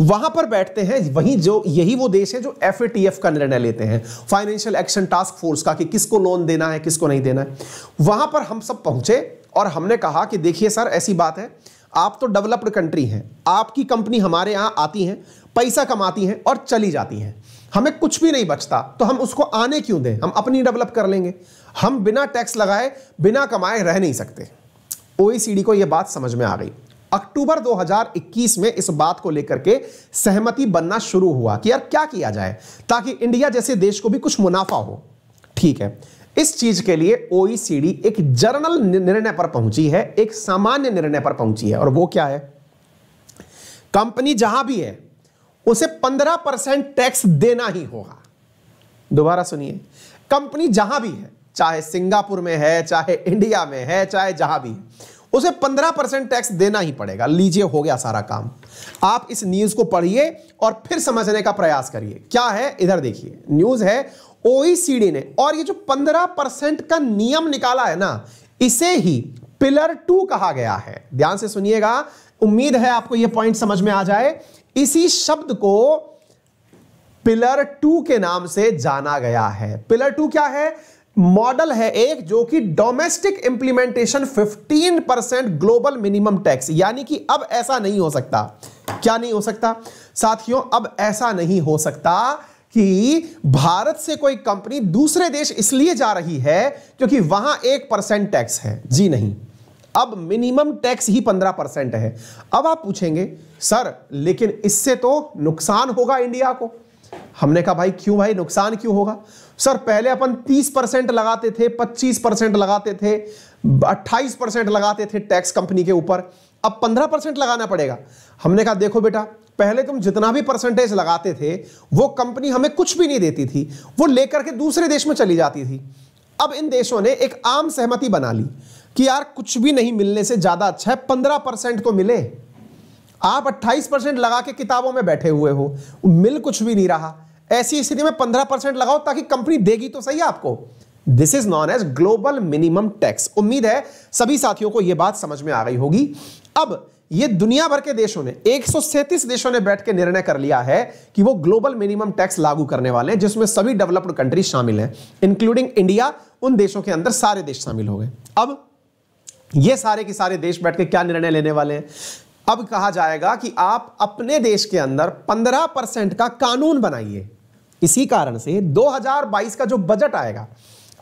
वहां पर बैठते हैं वहीं जो यही वो देश है जो एफ का निर्णय लेते हैं फाइनेंशियल एक्शन टास्क फोर्स का कि किसको लोन देना है किसको नहीं देना है वहां पर हम सब पहुंचे और हमने कहा कि देखिए सर ऐसी बात है आप तो डेवलप्ड कंट्री हैं आपकी कंपनी हमारे यहां आती है पैसा कमाती हैं और चली जाती हैं हमें कुछ भी नहीं बचता तो हम उसको आने क्यों दें हम अपनी डेवलप कर लेंगे हम बिना टैक्स लगाए बिना कमाए रह नहीं सकते ओईसीडी को यह बात समझ में आ गई अक्टूबर 2021 में इस बात को लेकर के सहमति बनना शुरू हुआ कि यार क्या किया जाए ताकि इंडिया जैसे देश को भी कुछ मुनाफा हो ठीक है इस चीज के लिए ओईसीडी एक जर्नल निर्णय पर पहुंची है एक सामान्य निर्णय पर पहुंची है और वो क्या है कंपनी जहां भी है उसे 15 परसेंट टैक्स देना ही होगा दोबारा सुनिए कंपनी जहां भी है चाहे सिंगापुर में है चाहे इंडिया में है चाहे जहां भी है उसे 15 परसेंट टैक्स देना ही पड़ेगा लीजिए हो गया सारा काम आप इस न्यूज को पढ़िए और फिर समझने का प्रयास करिए क्या है इधर देखिए न्यूज है ओईसीडी ने और ये जो 15 परसेंट का नियम निकाला है ना इसे ही पिलर टू कहा गया है ध्यान से सुनिएगा उम्मीद है आपको यह पॉइंट समझ में आ जाए इसी शब्द को पिलर टू के नाम से जाना गया है पिलर टू क्या है मॉडल है एक जो कि domestic implementation 15 percent global minimum tax यानी कि अब ऐसा नहीं हो सकता क्या नहीं हो सकता साथियों अब ऐसा नहीं हो सकता कि भारत से कोई कंपनी दूसरे देश इसलिए जा रही है क्योंकि वहां एक परसेंट टैक्स है जी नहीं अब मिनिमम टैक्स ही पंद्रह परसेंट है अब आप पूछेंगे सर लेकिन इससे तो नुकसान होगा इंडिया को हमने कहा भाई क्यों भाई नुकसान क्यों होगा सर पहले अपन 30 परसेंट लगाते थे 25 परसेंट लगाते थे 28 परसेंट लगाते थे टैक्स कंपनी के ऊपर अब 15 परसेंट लगाना पड़ेगा हमने कहा देखो बेटा पहले तुम जितना भी परसेंटेज लगाते थे वो कंपनी हमें कुछ भी नहीं देती थी वो लेकर के दूसरे देश में चली जाती थी अब इन देशों ने एक आम सहमति बना ली कि यार कुछ भी नहीं मिलने से ज्यादा अच्छा है पंद्रह परसेंट तो मिले आप 28 परसेंट लगा के किताबों में बैठे हुए हो मिल कुछ भी नहीं रहा ऐसी स्थिति में 15 परसेंट लगाओ ताकि कंपनी देगी तो सही आपको this is known as global minimum tax उम्मीद है सभी साथियों को यह बात समझ में आ गई होगी अब ये दुनिया भर के देशों ने एक देशों ने बैठ के निर्णय कर लिया है कि वो ग्लोबल मिनिमम टैक्स लागू करने वाले हैं जिसमें सभी डेवलप्ड कंट्री शामिल हैं इंक्लूडिंग इंडिया उन देशों के अंदर सारे देश शामिल हो गए अब ये सारे के सारे देश बैठ के क्या निर्णय लेने वाले हैं अब कहा जाएगा कि आप अपने देश के अंदर 15 परसेंट का कानून बनाइए इसी कारण से 2022 का जो बजट आएगा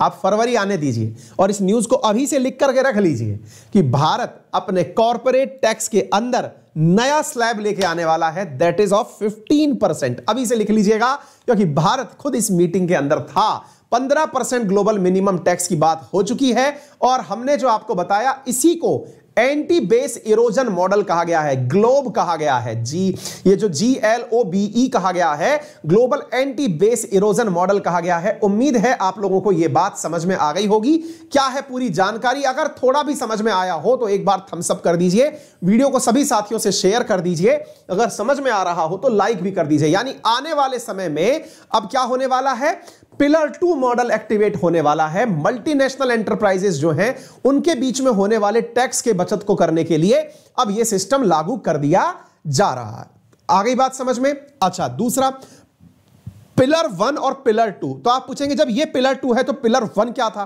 आप फरवरी आने दीजिए और इस न्यूज को अभी से लिख करके रख लीजिए कि भारत अपने कॉरपोरेट टैक्स के अंदर नया स्लैब लेके आने वाला है दैट इज ऑफ 15 परसेंट अभी से लिख लीजिएगा क्योंकि भारत खुद इस मीटिंग के अंदर था 15 परसेंट ग्लोबल मिनिमम टैक्स की बात हो चुकी है और हमने जो आपको बताया इसी को एंटी बेस इरोजन मॉडल कहा गया है ग्लोब कहा गया है जी ये जो G L O B E कहा गया है global anti base erosion model कहा गया है उम्मीद है आप लोगों को यह बात समझ में आ गई होगी क्या है पूरी जानकारी अगर थोड़ा भी समझ में आया हो तो एक बार थम्सअप कर दीजिए वीडियो को सभी साथियों से शेयर कर दीजिए अगर समझ में आ रहा हो तो लाइक भी कर दीजिए यानी आने वाले समय में अब क्या होने वाला है पिलर टू मॉडल एक्टिवेट होने वाला है मल्टीनेशनल एंटरप्राइजेस जो हैं उनके बीच में होने वाले टैक्स के बचत को करने के लिए अब यह सिस्टम लागू कर दिया जा रहा है आ गई बात समझ में अच्छा दूसरा पिलर वन और पिलर टू तो आप पूछेंगे जब ये पिलर टू है तो पिलर वन क्या था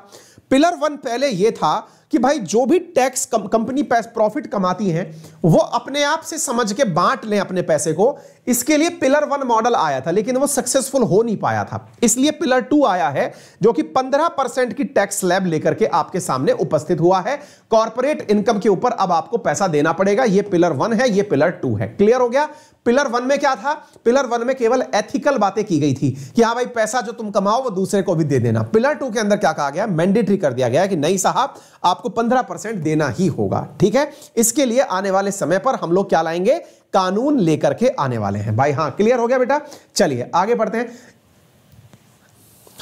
पिलर वन पहले यह था कि भाई जो भी टैक्स कंपनी प्रॉफिट कमाती है वो अपने आप से समझ के बांट लें अपने पैसे को इसके लिए पिलर वन मॉडल आया था लेकिन वो सक्सेसफुल हो नहीं पाया था इसलिए पिलर टू आया है जो कि पंद्रह परसेंट की टैक्स स्लैब लेकर के आपके सामने उपस्थित हुआ है कॉर्पोरेट इनकम के ऊपर अब आपको पैसा देना पड़ेगा ये पिलर वन है ये पिलर टू है क्लियर हो गया पिलर वन में क्या था पिलर वन में केवल एथिकल बातें की गई थी कि हाँ भाई पैसा जो तुम कमाओ वो दूसरे को भी दे देना पिलर टू के अंदर क्या कहा गया मैंडेटरी कर दिया गया कि नहीं साहब आपको पंद्रह परसेंट देना ही होगा ठीक है इसके लिए आने वाले समय पर हम लोग क्या लाएंगे कानून लेकर के आने वाले हैं भाई हाँ क्लियर हो गया बेटा चलिए आगे बढ़ते हैं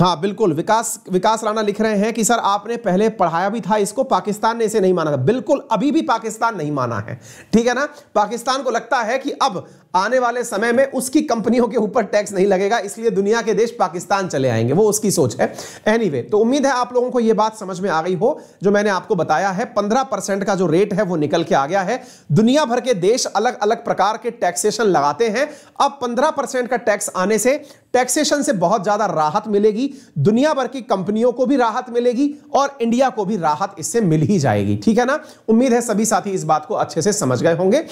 हाँ बिल्कुल विकास विकास राणा लिख रहे हैं कि सर आपने पहले पढ़ाया भी था इसको पाकिस्तान ने इसे नहीं माना था बिल्कुल अभी भी पाकिस्तान नहीं माना है ठीक है ना पाकिस्तान को लगता है कि अब आने वाले समय में उसकी कंपनियों के ऊपर टैक्स नहीं लगेगा इसलिए दुनिया के देश पाकिस्तान चले आएंगे वो उसकी सोच है एनी anyway, तो उम्मीद है आप लोगों को यह बात समझ में आ गई हो जो मैंने आपको बताया है पंद्रह परसेंट का जो रेट है वो निकल के आ गया है दुनिया भर के देश अलग अलग प्रकार के टैक्सेशन लगाते हैं अब पंद्रह परसेंट का टैक्स आने से टैक्सेशन से बहुत ज्यादा राहत मिलेगी दुनिया भर की कंपनियों को भी राहत मिलेगी और इंडिया को भी राहत इससे मिल ही जाएगी ठीक है ना उम्मीद है सभी साथी इस बात को अच्छे से समझ गए होंगे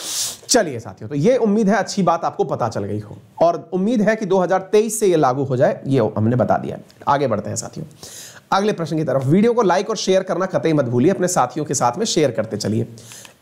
चलिए साथियों तो ये उम्मीद है अच्छी बात आपको पता चल गई हो और उम्मीद है कि 2023 से ये लागू हो जाए ये हमने बता दिया आगे बढ़ते हैं साथियों अगले प्रश्न की तरफ वीडियो को लाइक और शेयर करना कतई मत भूलिए अपने साथियों के साथ में शेयर करते चलिए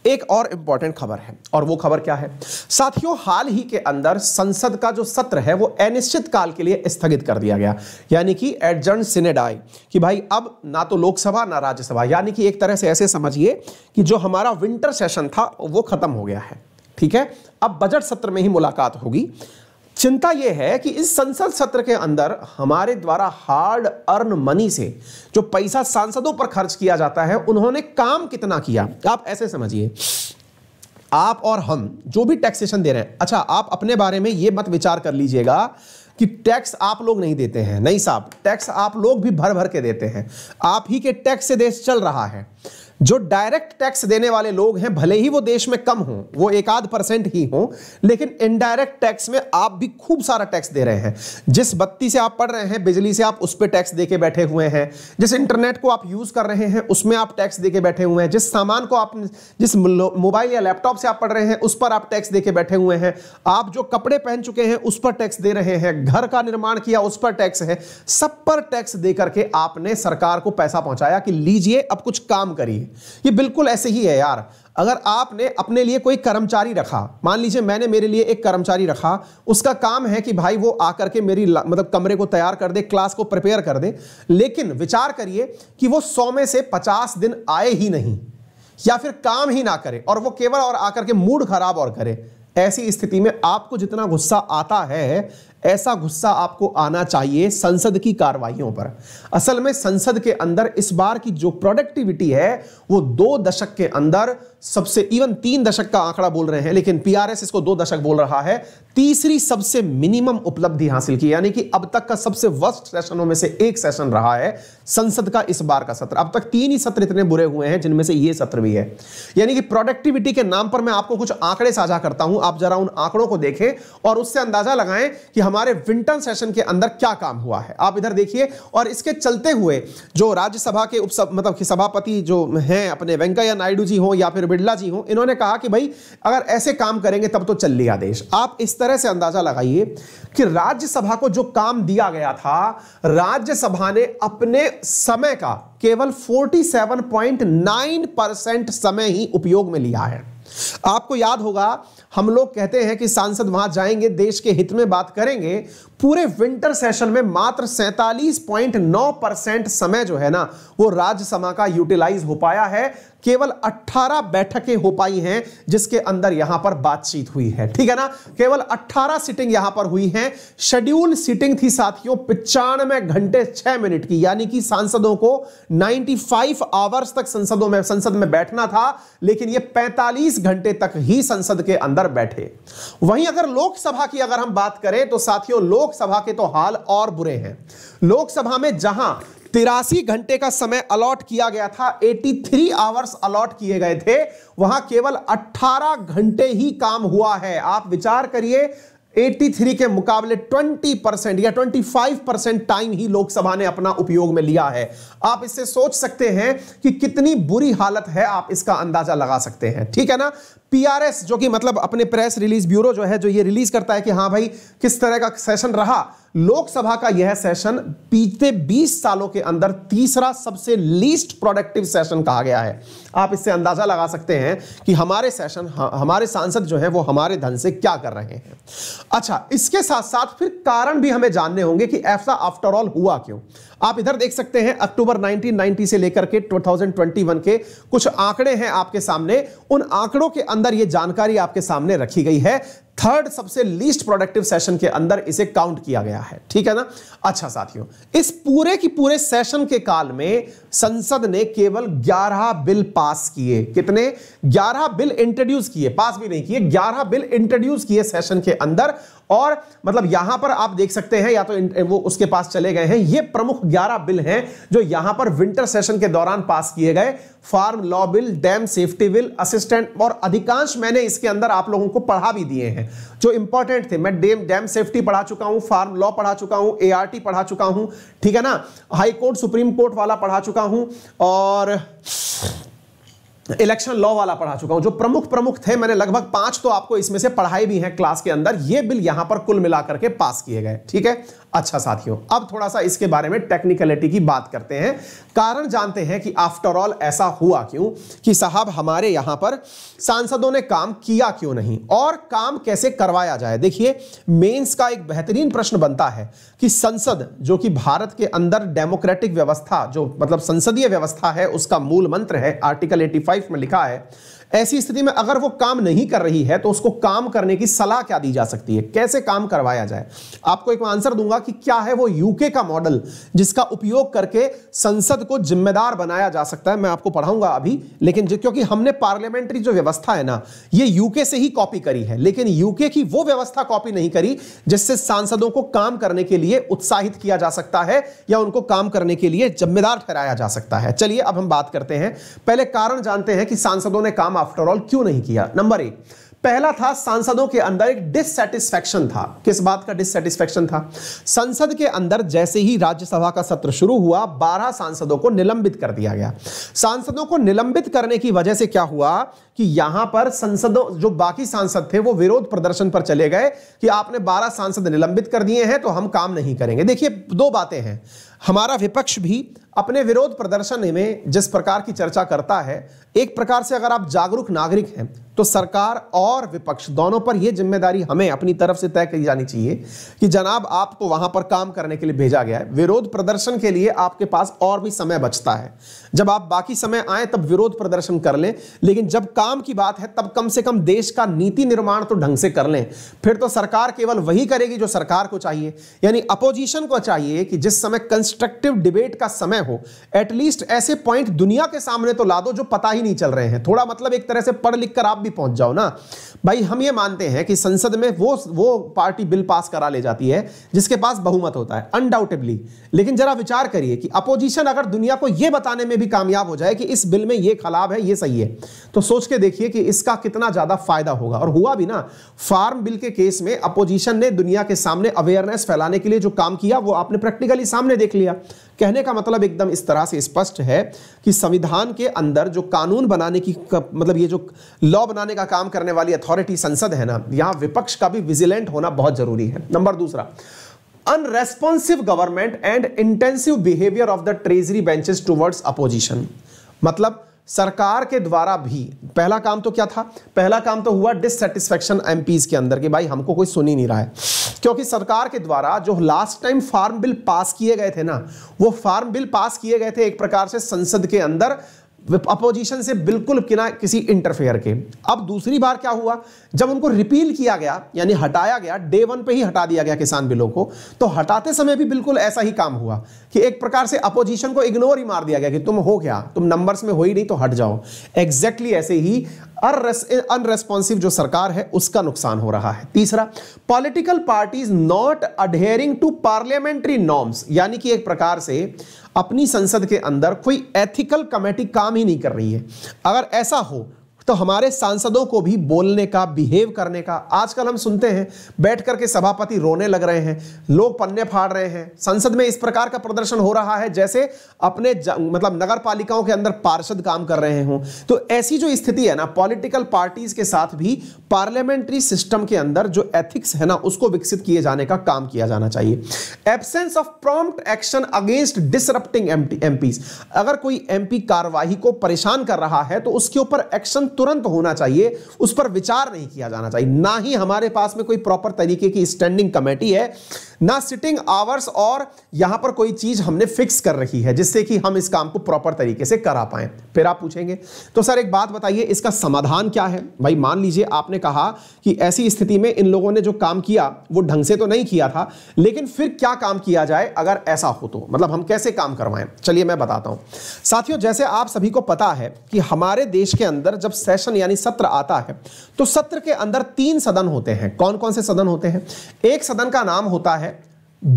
एक और इंपॉर्टेंट खबर है और वो खबर क्या है साथियों हाल ही के अंदर संसद का जो सत्र है वो अनिश्चित काल के लिए स्थगित कर दिया गया यानी कि एडजर्न सिनेड आई कि भाई अब ना तो लोकसभा ना राज्यसभा यानी कि एक तरह से ऐसे समझिए कि जो हमारा विंटर सेशन था वो खत्म हो गया है ठीक है अब बजट सत्र में ही मुलाकात होगी चिंता यह है कि इस संसद सत्र के अंदर हमारे द्वारा हार्ड अर्न मनी से जो पैसा सांसदों पर खर्च किया जाता है उन्होंने काम कितना किया आप ऐसे समझिए आप और हम जो भी टैक्सेशन दे रहे हैं अच्छा आप अपने बारे में ये मत विचार कर लीजिएगा कि टैक्स आप लोग नहीं देते हैं नहीं साहब टैक्स आप लोग भी भर भर के देते हैं आप ही के टैक्स से देश चल रहा है जो डायरेक्ट टैक्स देने वाले लोग हैं भले ही वो देश में कम हो वो एक आध परसेंट ही हो लेकिन इनडायरेक्ट टैक्स में आप भी खूब सारा टैक्स दे रहे हैं जिस बत्ती से आप पढ़ रहे हैं बिजली से आप उस पर टैक्स दे के बैठे हुए हैं जिस इंटरनेट को आप यूज कर रहे हैं उसमें आप टैक्स दे बैठे हुए हैं जिस सामान को आप जिस मोबाइल या लैपटॉप से आप पढ़ रहे हैं उस पर आप टैक्स दे के बैठे हुए हैं आप जो कपड़े पहन चुके हैं उस पर टैक्स दे रहे हैं घर का निर्माण किया उस पर टैक्स है सब पर टैक्स दे करके आपने सरकार को पैसा पहुंचाया कि लीजिए अब कुछ काम करिए ये बिल्कुल ऐसे ही है यार अगर आपने अपने लिए कोई कर्मचारी रखा मान लीजिए मैंने मेरे लिए एक कर्मचारी रखा उसका काम है कि भाई वो आकर के मेरी मतलब कमरे को तैयार कर दे क्लास को प्रिपेयर कर दे लेकिन विचार करिए कि वो सौ में से पचास दिन आए ही नहीं या फिर काम ही ना करे और वो केवल और आकर के मूड खराब और करे ऐसी स्थिति में आपको जितना गुस्सा आता है ऐसा गुस्सा आपको आना चाहिए संसद की कार्रवाइयों पर असल में संसद के अंदर इस बार की जो प्रोडक्टिविटी है वो दो दशक के अंदर सबसे इवन तीन दशक का आंकड़ा बोल रहे हैं लेकिन पीआरएस इसको दो दशक बोल रहा है तीसरी सबसे मिनिमम उपलब्धि हासिल की यानी कि अब तक का सबसे वर्स्ट सेशनों में से एक सेशन रहा है संसद का इस बार का सत्र अब तक तीन ही सत्र इतने बुरे हुए हैं जिनमें से यह सत्र भी है यानी कि प्रोडक्टिविटी के नाम पर मैं आपको कुछ आंकड़े साझा करता हूं आप जरा उन आंकड़ों को देखें और उससे अंदाजा लगाएं कि हमारे विंटर सेशन के अंदर क्या काम हुआ है आप इधर देखिए और इसके चलते हुए जो राज्यसभा के उप मतलब सभापति जो है हैं अपने वेंकैया नायडू जी हों या फिर बिड़ला जी हों इन्होंने कहा कि भाई अगर ऐसे काम करेंगे तब तो चल लिया देश आप इस तरह से अंदाजा लगाइए कि राज्यसभा को जो काम दिया गया था राज्यसभा ने अपने समय का केवल 47.9 परसेंट समय ही उपयोग में लिया है आपको याद होगा हम लोग कहते हैं कि सांसद वहां जाएंगे देश के हित में बात करेंगे पूरे विंटर सेशन में मात्र 47.9 परसेंट समय जो है ना वो राज्यसभा का यूटिलाइज हो पाया है केवल 18 बैठकें हो पाई हैं जिसके अंदर यहां पर बातचीत हुई है ठीक है ना केवल 18 सीटिंग यहां पर हुई हैं शेड्यूल सीटिंग थी साथियों पिचानवे घंटे 6 मिनट की यानी कि सांसदों को 95 आवर्स तक संसदों में संसद में बैठना था लेकिन ये 45 घंटे तक ही संसद के अंदर बैठे वहीं अगर लोकसभा की अगर हम बात करें तो साथियों लोक लोकसभा के तो हाल और बुरे हैं लोकसभा में जहां तिरासी घंटे का समय अलॉट किया गया था 83 आवर्स अलॉट किए गए थे वहां केवल 18 घंटे ही काम हुआ है आप विचार करिए 83 के मुकाबले 20 परसेंट या 25 परसेंट टाइम ही लोकसभा ने अपना उपयोग में लिया है आप इससे सोच सकते हैं कि कितनी बुरी हालत है आप इसका अंदाजा लगा सकते हैं ठीक है ना पीआरएस जो कि मतलब अपने प्रेस रिलीज ब्यूरो जो है जो ये रिलीज करता है कि हाँ भाई किस तरह का सेशन रहा लोकसभा का यह सेशन बीते 20 सालों के अंदर तीसरा सबसे लीस्ट प्रोडक्टिव सेशन कहा गया है आप इससे अंदाजा लगा सकते हैं कि हमारे सेशन हमारे सांसद जो हैं वो हमारे धन से क्या कर रहे हैं अच्छा इसके साथ साथ फिर कारण भी हमें जानने होंगे कि ऐसा आफ्टरऑल हुआ क्यों आप इधर देख सकते हैं अक्टूबर 1990 से लेकर के 2021 के कुछ आंकड़े हैं आपके सामने उन आंकड़ों के अंदर यह जानकारी आपके सामने रखी गई है थर्ड सबसे लीस्ट प्रोडक्टिव सेशन के अंदर इसे काउंट किया गया है ठीक है ना अच्छा साथियों इस पूरे की पूरे सेशन के काल में संसद ने केवल 11 बिल पास किए कितने 11 बिल इंट्रोड्यूस किए पास भी नहीं किए 11 बिल इंट्रोड्यूस किए सेशन के अंदर और मतलब यहां पर आप देख सकते हैं या तो वो उसके पास चले गए हैं ये प्रमुख 11 बिल हैं जो यहां पर विंटर सेशन के दौरान पास किए गए farm law bill dam safety bill assistant और अधिकांश मैंने इसके अंदर आप लोगों को पढ़ा भी दिए हैं जो इंपॉर्टेंट थे मैं डेम डैम सेफ्टी पढ़ा चुका हूं फार्म लॉ पढ़ा चुका हूं एआरटी पढ़ा चुका हूं ठीक है ना हाईकोर्ट सुप्रीम कोर्ट वाला पढ़ा चुका हूं और इलेक्शन लॉ वाला पढ़ा चुका हूं जो प्रमुख प्रमुख थे मैंने लगभग पांच तो आपको इसमें से पढ़ाई भी है क्लास के अंदर ये बिल यहां पर कुल मिलाकर के पास किए गए ठीक है अच्छा साथियों अब थोड़ा सा इसके बारे में टेक्निकलिटी की बात करते हैं कारण जानते हैं कि आफ्टर ऑल ऐसा हुआ क्यों कि साहब हमारे यहां पर सांसदों ने काम किया क्यों नहीं और काम कैसे करवाया जाए देखिए मेंस का एक बेहतरीन प्रश्न बनता है कि संसद जो कि भारत के अंदर डेमोक्रेटिक व्यवस्था जो मतलब संसदीय व्यवस्था है उसका मूल मंत्र है आर्टिकल एटी में लिखा है ऐसी स्थिति में अगर वो काम नहीं कर रही है तो उसको काम करने की सलाह क्या दी जा सकती है कैसे काम करवाया जाए आपको एक आंसर दूंगा कि क्या है वो यूके का मॉडल जिसका उपयोग करके संसद को जिम्मेदार बनाया जा सकता है मैं आपको पढ़ाऊंगा अभी लेकिन क्योंकि हमने पार्लियामेंट्री जो व्यवस्था है ना ये यूके से ही कॉपी करी है लेकिन यूके की वो व्यवस्था कॉपी नहीं करी जिससे सांसदों को काम करने के लिए उत्साहित किया जा सकता है या उनको काम करने के लिए जिम्मेदार ठहराया जा सकता है चलिए अब हम बात करते हैं पहले कारण जानते हैं कि सांसदों ने काम आफ्टर ऑल क्यों नहीं किया नंबर एक पहला था सांसदों के अंदर एक डिससेटिस्फेक्शन था किस बात का डिससेटिस्फेक्शन था संसद के अंदर जैसे ही राज्यसभा का सत्र शुरू हुआ 12 सांसदों को निलंबित कर दिया गया सांसदों को निलंबित करने की वजह से क्या हुआ कि यहां पर संसदों जो बाकी सांसद थे वो विरोध प्रदर्शन पर चले गए कि आपने 12 सांसद निलंबित कर दिए हैं तो हम काम नहीं करेंगे देखिए दो बातें हैं हमारा विपक्ष भी अपने विरोध प्रदर्शन में जिस प्रकार की चर्चा करता है एक प्रकार से अगर आप जागरूक नागरिक हैं तो सरकार और विपक्ष दोनों पर यह जिम्मेदारी हमें अपनी तरफ से तय की जानी चाहिए कि जनाब आपको तो वहां पर काम करने के लिए भेजा गया है विरोध प्रदर्शन के लिए आपके पास और भी समय बचता है जब आप बाकी समय आए तब विरोध प्रदर्शन कर लें लेकिन जब काम की बात है तब कम से कम देश का नीति निर्माण तो ढंग से कर लें फिर तो सरकार केवल वही करेगी जो सरकार को चाहिए यानी अपोजिशन को चाहिए कि जिस समय कंस्ट्रक्टिव डिबेट का समय हो एटलीस्ट ऐसे पॉइंट दुनिया के सामने तो ला दो जो पता ही नहीं चल रहे हैं थोड़ा मतलब एक तरह से पढ़ लिख कर आप भी भी पहुंच जाओ ना भाई हम ये मानते हैं कि संसद में वो वो पार्टी बिल पास करा ले जाती है जिसके पास बहुमत होता है अनडाउटेबली लेकिन जरा विचार करिए कि अपोजिशन अगर दुनिया को ये बताने में भी कामयाब हो जाए कि इस बिल में ये खलाब है ये सही है तो सोच के देखिए कि इसका कितना ज्यादा फायदा होगा और हुआ भी ना फार्म बिल के केस में अपोजिशन ने दुनिया के सामने अवेयरनेस फैलाने के लिए जो काम किया वो आपने प्रैक्टिकली सामने देख लिया कहने का मतलब एकदम इस तरह से स्पष्ट है कि संविधान के अंदर जो कानून बनाने की मतलब ये जो लॉ बनाने का काम करने वाली अथॉरिटी संसद है ना यहां विपक्ष का भी विजिलेंट होना बहुत जरूरी है नंबर दूसरा unresponsive government and intensive behaviour of the treasury benches towards opposition मतलब सरकार के द्वारा भी पहला काम तो क्या था पहला काम तो हुआ डिससेटिस्फेक्शन एमपीज के अंदर कि भाई हमको कोई सुनी नहीं रहा है क्योंकि सरकार के द्वारा जो last time farm bill pass किए गए थे ना वो फार्म बिल पास किए गए थे एक प्रकार से संसद के अंदर अपोजिशन से बिल्कुल किना किसी इंटरफेयर के अब दूसरी बार क्या हुआ जब उनको रिपील किया गया यानी हटाया गया डे वन पे ही हटा दिया गया किसान बिलों को तो हटाते समय भी बिल्कुल ऐसा ही काम हुआ कि एक प्रकार से अपोजिशन को इग्नोर ही मार दिया गया कि तुम हो क्या तुम नंबर्स में हो ही नहीं तो हट जाओ एग्जैक्टली exactly ऐसे ही अनरेस्पॉन्सिव जो सरकार है उसका नुकसान हो रहा है तीसरा political parties not adhering to parliamentary norms यानी कि एक प्रकार से अपनी संसद के अंदर कोई एथिकल कमेटी काम ही नहीं कर रही है अगर ऐसा हो तो हमारे सांसदों को भी बोलने का बिहेव करने का आजकल हम सुनते हैं बैठ करके सभापति रोने लग रहे हैं लोग पन्ने फाड़ रहे हैं संसद में इस प्रकार का प्रदर्शन हो रहा है जैसे अपने मतलब नगर पालिकाओं के अंदर पार्षद काम कर रहे हों तो ऐसी जो स्थिति है ना पॉलिटिकल पार्टीज के साथ भी पार्लियामेंट्री सिस्टम के अंदर जो एथिक्स है ना उसको विकसित किए जाने का काम किया जाना चाहिए absence of prompt action against disrupting MP अगर कोई एमपी कार्यवाही को परेशान कर रहा है तो उसके ऊपर एक्शन तुरंत होना चाहिए उस पर विचार नहीं किया जाना चाहिए ना ही हमारे पास में कोई प्रॉपर तरीके की स्टैंडिंग कमेटी है ना सिटिंग आवर्स और यहां पर कोई चीज हमने फिक्स कर रखी है जिससे कि हम इस काम को प्रॉपर तरीके से करा पाए फिर आप पूछेंगे तो सर एक बात बताइए इसका समाधान क्या है भाई मान लीजिए आपने कहा कि ऐसी स्थिति में इन लोगों ने जो काम किया वो ढंग से तो नहीं किया था लेकिन फिर क्या काम किया जाए अगर ऐसा हो तो मतलब हम कैसे काम करवाएं चलिए मैं बताता हूं साथियों जैसे आप सभी को पता है कि हमारे देश के अंदर जब सेशन यानी सत्र आता है तो सत्र के अंदर तीन सदन होते हैं कौन कौन से सदन होते हैं एक सदन का नाम होता है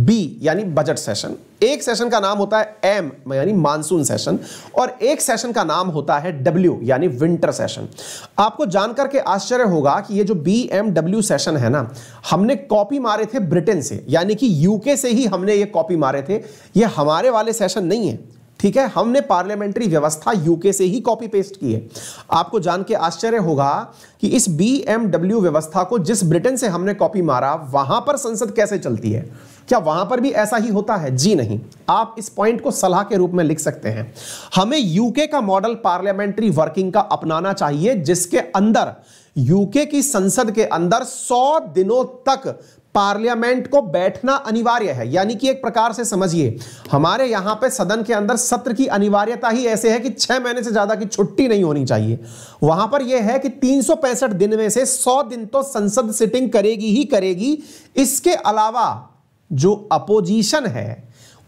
बी यानी बजट सेशन एक सेशन का नाम होता है एम यानी मानसून सेशन और एक सेशन का नाम होता है डब्ल्यू यानी विंटर सेशन आपको जानकर के आश्चर्य होगा कि ये जो बी एम डब्ल्यू सेशन है ना हमने कॉपी मारे थे ब्रिटेन से यानी कि यूके से ही हमने ये कॉपी मारे थे ये हमारे वाले सेशन नहीं है ठीक है हमने पार्लियामेंट्री व्यवस्था यूके से ही कॉपी पेस्ट की है आपको जान के आश्चर्य होगा कि इस बीएमडब्ल्यू व्यवस्था को जिस ब्रिटेन से हमने कॉपी मारा वहां पर संसद कैसे चलती है क्या वहां पर भी ऐसा ही होता है जी नहीं आप इस पॉइंट को सलाह के रूप में लिख सकते हैं हमें यूके का मॉडल पार्लियामेंट्री वर्किंग का अपनाना चाहिए जिसके अंदर यूके की संसद के अंदर 100 दिनों तक पार्लियामेंट को बैठना अनिवार्य है यानी कि एक प्रकार से समझिए हमारे यहां पे सदन के अंदर सत्र की अनिवार्यता ही ऐसे है कि छह महीने से ज्यादा की छुट्टी नहीं होनी चाहिए वहां पर यह है कि तीन दिन में से सौ दिन तो संसद सिटिंग करेगी ही करेगी इसके अलावा जो अपोजिशन है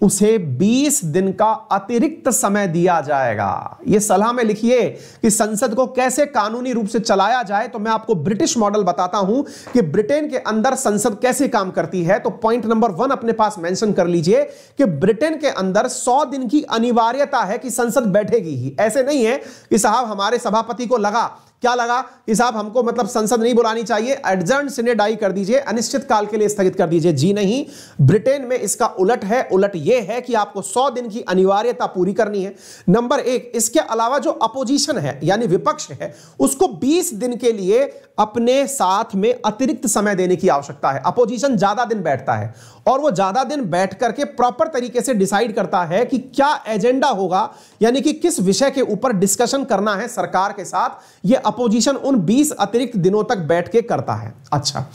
उसे 20 दिन का अतिरिक्त समय दिया जाएगा यह सलाह में लिखिए कि संसद को कैसे कानूनी रूप से चलाया जाए तो मैं आपको ब्रिटिश मॉडल बताता हूं कि ब्रिटेन के अंदर संसद कैसे काम करती है तो पॉइंट नंबर वन अपने पास मेंशन कर लीजिए कि ब्रिटेन के अंदर 100 दिन की अनिवार्यता है कि संसद बैठेगी ही ऐसे नहीं है कि साहब हमारे सभापति को लगा क्या लगा कि साहब हमको मतलब संसद नहीं बुलानी चाहिए एडजर्न सीनेट डाई कर दीजिए अनिश्चित काल के लिए स्थगित कर दीजिए जी नहीं ब्रिटेन में इसका उलट है उलट यह है कि आपको सौ दिन की अनिवार्यता पूरी करनी है नंबर एक इसके अलावा जो अपोजिशन है यानी विपक्ष है उसको बीस दिन के लिए अपने साथ में अतिरिक्त समय देने की आवश्यकता है अपोजिशन ज्यादा दिन बैठता है और वो ज़्यादा दिन बैठ करके प्रॉपर तरीके से डिसाइड करता है कि क्या एजेंडा होगा यानी कि किस विषय के ऊपर डिस्कशन करना है सरकार के साथ ये अपोजिशन उन 20 अतिरिक्त दिनों तक बैठ के करता है अच्छा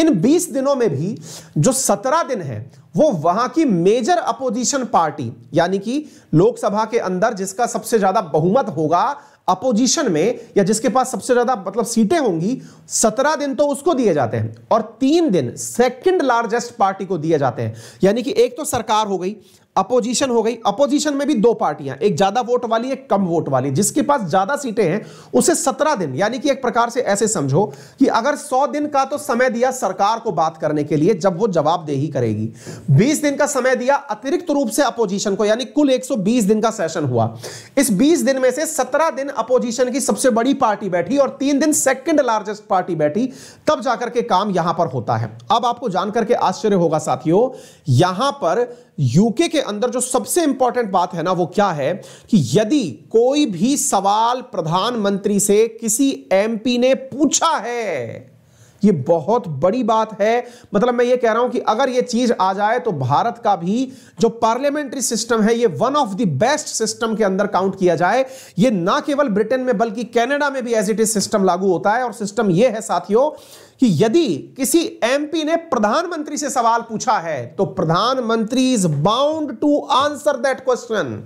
इन 20 दिनों में भी जो 17 दिन है वो वहां की मेजर अपोजिशन पार्टी यानी कि लोकसभा के अंदर जिसका सबसे ज्यादा बहुमत होगा अपोजिशन में या जिसके पास सबसे ज्यादा मतलब सीटें होंगी सत्रह दिन तो उसको दिए जाते हैं और तीन दिन सेकंड लार्जेस्ट पार्टी को दिए जाते हैं यानी कि एक तो सरकार हो गई अपोजिशन हो गई अपोजिशन में भी दो पार्टियां एक ज्यादा वोट वाली एक कम वोट वाली जिसके पास ज्यादा सीटें हैं उसे सत्रह दिन यानी कि एक प्रकार से ऐसे समझो कि अगर सौ दिन का तो समय दिया सरकार को बात करने के लिए जब वो जवाबदेही करेगी बीस दिन का समय दिया अतिरिक्त रूप से अपोजिशन को यानी कुल एक दिन का सेशन हुआ इस बीस दिन में से सत्रह दिन अपोजिशन की सबसे बड़ी पार्टी बैठी और तीन दिन सेकेंड लार्जेस्ट पार्टी बैठी तब जाकर के काम यहां पर होता है अब आपको जानकर के आश्चर्य होगा साथियों यहां पर यूके के अंदर जो सबसे इंपॉर्टेंट बात है ना वो क्या है कि यदि कोई भी सवाल प्रधानमंत्री से किसी एमपी ने पूछा है ये बहुत बड़ी बात है मतलब मैं ये कह रहा हूं कि अगर ये चीज आ जाए तो भारत का भी जो पार्लियामेंट्री सिस्टम है ये one of the best system के अंदर काउंट किया जाए ये ना केवल ब्रिटेन में बल्कि कैनेडा में भी एज इट इज सिस्टम लागू होता है और सिस्टम ये है साथियों कि यदि किसी एमपी ने प्रधानमंत्री से सवाल पूछा है तो प्रधानमंत्री is bound to answer that question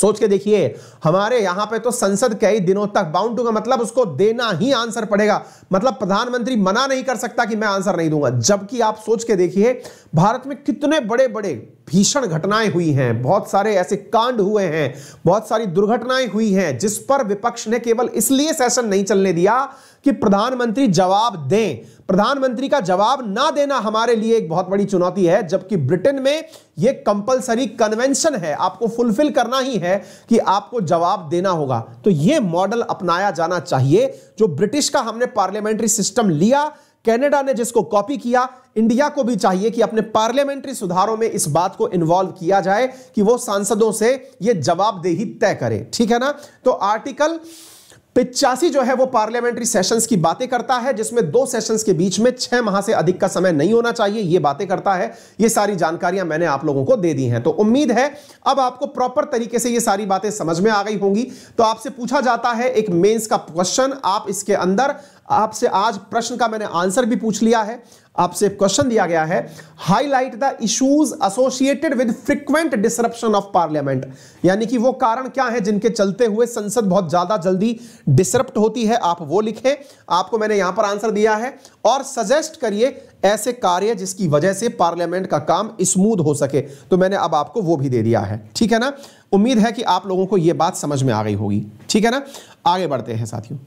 सोच के देखिए हमारे यहां पे तो संसद कई दिनों तक बाउंड टू का मतलब उसको देना ही आंसर पड़ेगा मतलब प्रधानमंत्री मना नहीं कर सकता कि मैं आंसर नहीं दूंगा जबकि आप सोच के देखिए भारत में कितने बड़े बड़े भीषण घटनाएं हुई हैं बहुत सारे ऐसे कांड हुए हैं बहुत सारी दुर्घटनाएं हुई हैं जिस पर विपक्ष ने केवल इसलिए सेशन नहीं चलने दिया कि प्रधानमंत्री जवाब दें प्रधानमंत्री का जवाब ना देना हमारे लिए एक बहुत बड़ी चुनौती है जबकि ब्रिटेन में यह कंपलसरी कन्वेंशन है आपको फुलफिल करना ही है कि आपको जवाब देना होगा तो यह मॉडल अपनाया जाना चाहिए जो ब्रिटिश का हमने पार्लियामेंट्री सिस्टम लिया कनाडा ने जिसको कॉपी किया इंडिया को भी चाहिए कि अपने पार्लियामेंट्री सुधारों में इस बात को इन्वॉल्व किया जाए कि वो सांसदों से ये जवाबदेही तय करे ठीक है ना तो आर्टिकल पिचासी जो है वो पार्लियामेंट्री सेशंस की बातें करता है जिसमें दो सेशंस के बीच में छह माह से अधिक का समय नहीं होना चाहिए ये बातें करता है ये सारी जानकारियां मैंने आप लोगों को दे दी हैं तो उम्मीद है अब आपको प्रॉपर तरीके से ये सारी बातें समझ में आ गई होंगी तो आपसे पूछा जाता है एक मेंस का क्वेश्चन आप इसके अंदर आपसे आज प्रश्न का मैंने आंसर भी पूछ लिया है आपसे क्वेश्चन दिया गया है highlight the issues associated with frequent disruption of parliament यानी कि वो कारण क्या है जिनके चलते हुए संसद बहुत ज्यादा जल्दी डिसरप्ट होती है आप वो लिखें आपको मैंने यहां पर आंसर दिया है और सजेस्ट करिए ऐसे कार्य जिसकी वजह से पार्लियामेंट का काम स्मूथ हो सके तो मैंने अब आपको वो भी दे दिया है ठीक है ना उम्मीद है कि आप लोगों को यह बात समझ में आ गई होगी ठीक है ना आगे बढ़ते हैं साथियों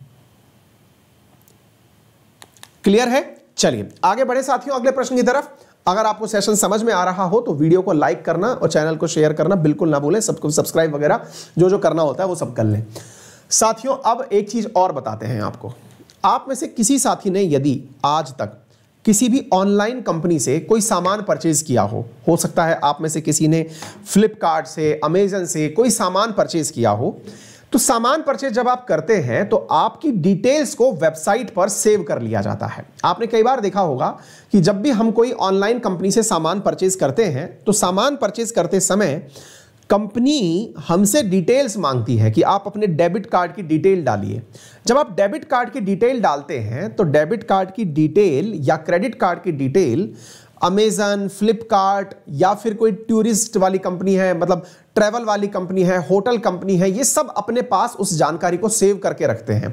क्लियर है चलिए आगे बढ़े साथियों अगले प्रश्न की तरफ अगर आपको सेशन समझ में आ रहा हो तो वीडियो को लाइक करना और चैनल को शेयर करना बिल्कुल ना भूलें सबको सब्सक्राइब वगैरह जो जो करना होता है वो सब कर लें साथियों अब एक चीज़ और बताते हैं आपको आप में से किसी साथी ने यदि आज तक किसी भी ऑनलाइन कंपनी से कोई सामान परचेज किया हो हो सकता है आप में से किसी ने फ्लिपकार्ट से अमेजन से कोई सामान परचेज किया हो तो सामान परचेज जब आप करते हैं तो आपकी डिटेल्स को वेबसाइट पर सेव कर लिया जाता है आपने कई बार देखा होगा कि जब भी हम कोई ऑनलाइन कंपनी से सामान परचेज करते हैं तो सामान परचेज करते समय कंपनी हमसे डिटेल्स मांगती है कि आप अपने डेबिट कार्ड की डिटेल डालिए जब आप डेबिट कार्ड की डिटेल डालते हैं तो डेबिट कार्ड की डिटेल या क्रेडिट कार्ड की डिटेल अमेजन फ्लिपकार्ट या फिर कोई टूरिस्ट वाली कंपनी है मतलब ट्रेवल वाली कंपनी है होटल कंपनी है ये सब अपने पास उस जानकारी को सेव करके रखते हैं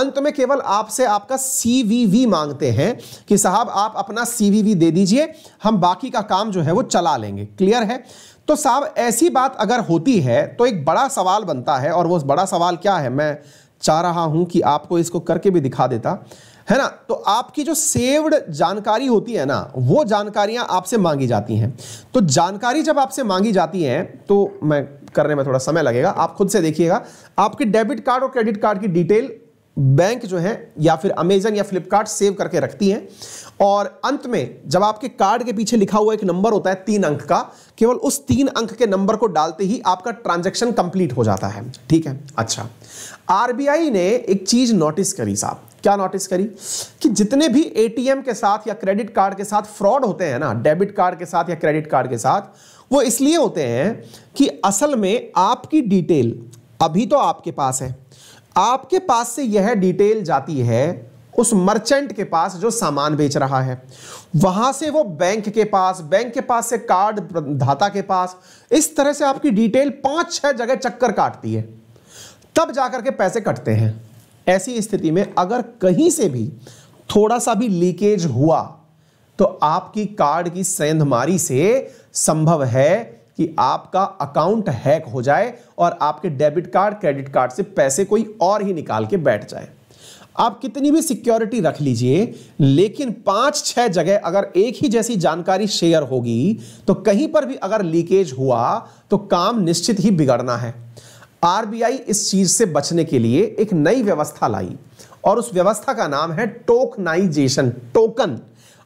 अंत में केवल आपसे आपका सीवीवी मांगते हैं कि साहब आप अपना सीवीवी दे दीजिए हम बाकी का काम जो है वो चला लेंगे क्लियर है तो साहब ऐसी बात अगर होती है तो एक बड़ा सवाल बनता है और वो बड़ा सवाल क्या है मैं चाह रहा हूं कि आपको इसको करके भी दिखा देता है ना तो आपकी जो सेव्ड जानकारी होती है ना वो जानकारियां आपसे मांगी जाती हैं तो जानकारी जब आपसे मांगी जाती है तो मैं करने में थोड़ा समय लगेगा आप खुद से देखिएगा आपके डेबिट कार्ड और क्रेडिट कार्ड की डिटेल बैंक जो है या फिर अमेजन या फ्लिपकार्ट सेव करके रखती हैं और अंत में जब आपके कार्ड के पीछे लिखा हुआ एक नंबर होता है तीन अंक का केवल उस तीन अंक के नंबर को डालते ही आपका ट्रांजैक्शन कंप्लीट हो जाता है ठीक है अच्छा आरबीआई ने एक चीज नोटिस करी साहब क्या नोटिस करी कि जितने भी एटीएम के साथ या क्रेडिट कार्ड के साथ फ्रॉड होते हैं ना डेबिट कार्ड के साथ या क्रेडिट कार्ड के साथ वो इसलिए होते हैं कि असल में आपकी डिटेल अभी तो आपके पास है आपके पास से यह डिटेल जाती है उस मर्चेंट के पास जो सामान बेच रहा है वहां से वो बैंक के पास बैंक के पास से कार्ड धाता के पास इस तरह से आपकी डिटेल पांच छह जगह चक्कर काटती है तब जाकर के पैसे कटते हैं ऐसी स्थिति में अगर कहीं से भी थोड़ा सा भी लीकेज हुआ तो आपकी कार्ड की सेंधमारी से संभव है कि आपका अकाउंट हैक हो जाए और आपके डेबिट कार्ड क्रेडिट कार्ड से पैसे कोई और ही निकाल के बैठ जाए आप कितनी भी सिक्योरिटी रख लीजिए लेकिन पांच छह जगह अगर एक ही जैसी जानकारी शेयर होगी तो कहीं पर भी अगर लीकेज हुआ तो काम निश्चित ही बिगड़ना है आरबीआई इस चीज से बचने के लिए एक नई व्यवस्था लाई और उस व्यवस्था का नाम है टोकनाइजेशन टोकन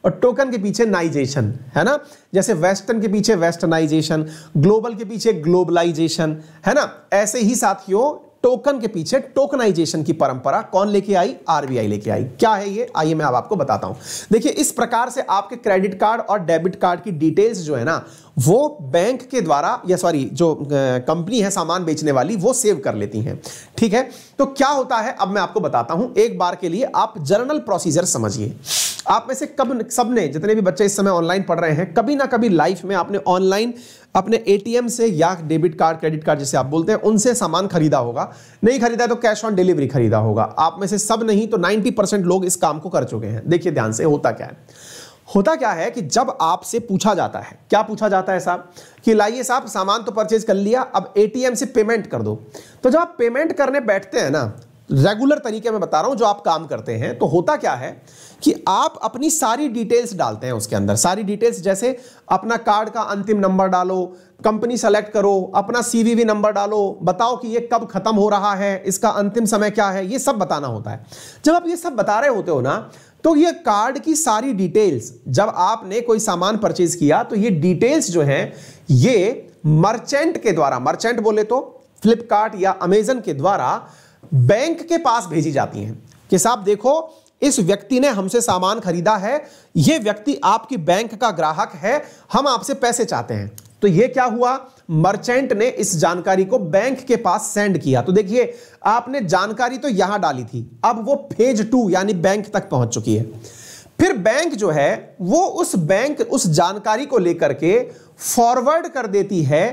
और टोकन के पीछे नाइजेशन है ना जैसे वेस्टर्न के पीछे वेस्टर्नाइजेशन ग्लोबल के पीछे ग्लोबलाइजेशन है ना ऐसे ही साथियों टोकन के पीछे टोकनाइजेशन की परंपरा कौन लेके आई आरबीआई लेके आई क्या है ये आइए मैं अब आपको बताता हूं देखिए इस प्रकार से आपके क्रेडिट कार्ड और डेबिट कार्ड की डिटेल्स जो है ना वो बैंक के द्वारा या सॉरी जो कंपनी है सामान बेचने वाली वो सेव कर लेती हैं ठीक है तो क्या होता है अब मैं आपको बताता हूं एक बार के लिए आप जर्नल प्रोसीजर समझिए आप में से कब सबने जितने भी बच्चे इस समय ऑनलाइन पढ़ रहे हैं कभी ना कभी लाइफ में आपने ऑनलाइन अपने एटीएम से या डेबिट कार्ड क्रेडिट कार्ड जिसे आप बोलते हैं उनसे सामान खरीदा होगा नहीं खरीदा है तो कैश ऑन डिलीवरी खरीदा होगा आप में से सब नहीं तो 90 परसेंट लोग इस काम को कर चुके हैं देखिए ध्यान से होता क्या है होता क्या है कि जब आपसे पूछा जाता है क्या पूछा जाता है साहब कि लाइए साहब सामान तो परचेज कर लिया अब एटीएम से पेमेंट कर दो तो जब आप पेमेंट करने बैठते हैं ना रेगुलर तरीके में बता रहा हूं जो आप काम करते हैं तो होता क्या है कि आप अपनी सारी डिटेल्स डालते हैं उसके अंदर सारी डिटेल्स जैसे अपना कार्ड का अंतिम नंबर डालो कंपनी सेलेक्ट करो अपना सीवीवी नंबर डालो बताओ कि ये कब खत्म हो रहा है इसका अंतिम समय क्या है ये सब बताना होता है जब आप ये सब बता रहे होते हो ना तो ये कार्ड की सारी डिटेल्स जब आपने कोई सामान परचेज किया तो ये डिटेल्स जो है ये मर्चेंट के द्वारा मर्चेंट बोले तो फ्लिपकार्ट या अमेजन के द्वारा बैंक के पास भेजी जाती हैं कि साहब देखो इस व्यक्ति ने हमसे सामान खरीदा है यह व्यक्ति आपकी बैंक का ग्राहक है हम आपसे पैसे चाहते हैं तो ये क्या हुआ मर्चेंट ने इस जानकारी को बैंक के पास सेंड किया तो देखिए आपने जानकारी तो यहां डाली थी अब वो फेज टू यानी बैंक तक पहुंच चुकी है फिर बैंक जो है वो उस बैंक उस जानकारी को लेकर के फॉरवर्ड कर देती है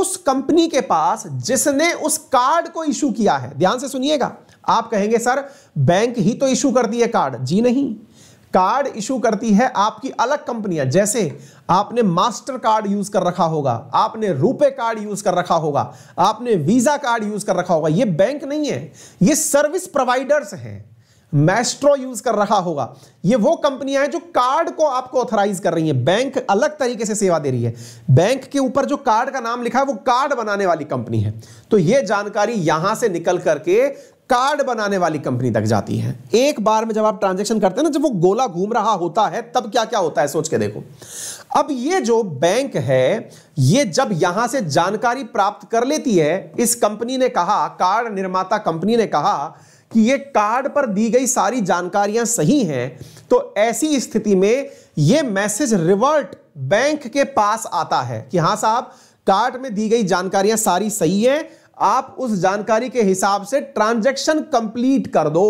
उस कंपनी के पास जिसने उस कार्ड को इशू किया है ध्यान से सुनिएगा आप कहेंगे सर बैंक ही तो इशू कर दिए कार्ड जी नहीं कार्ड इशू करती है आपकी अलग कंपनियां जैसे आपने मास्टर कार्ड यूज कर रखा होगा आपने रुपए कार्ड यूज कर रखा होगा आपने वीजा कार्ड यूज कर रखा होगा ये बैंक नहीं है ये सर्विस प्रोवाइडर्स हैं मैस्ट्रो यूज कर रहा होगा ये वो कंपनियां हैं जो कार्ड को आपको ऑथराइज कर रही हैं बैंक अलग तरीके से सेवा दे रही है बैंक के ऊपर जो कार्ड का नाम लिखा है वो कार्ड बनाने वाली कंपनी है तो ये जानकारी यहां से निकल करके कार्ड बनाने वाली कंपनी तक जाती है एक बार में जब आप ट्रांजेक्शन करते हैं ना जब वो गोला घूम रहा होता है तब क्या क्या होता है सोच के देखो अब ये जो बैंक है ये जब यहां से जानकारी प्राप्त कर लेती है इस कंपनी ने कहा कार्ड निर्माता कंपनी ने कहा कि ये कार्ड पर दी गई सारी जानकारियां सही हैं तो ऐसी स्थिति में ये मैसेज रिवर्ट बैंक के पास आता है कि हाँ साहब कार्ड में दी गई जानकारियां सारी सही है आप उस जानकारी के हिसाब से ट्रांजैक्शन कंप्लीट कर दो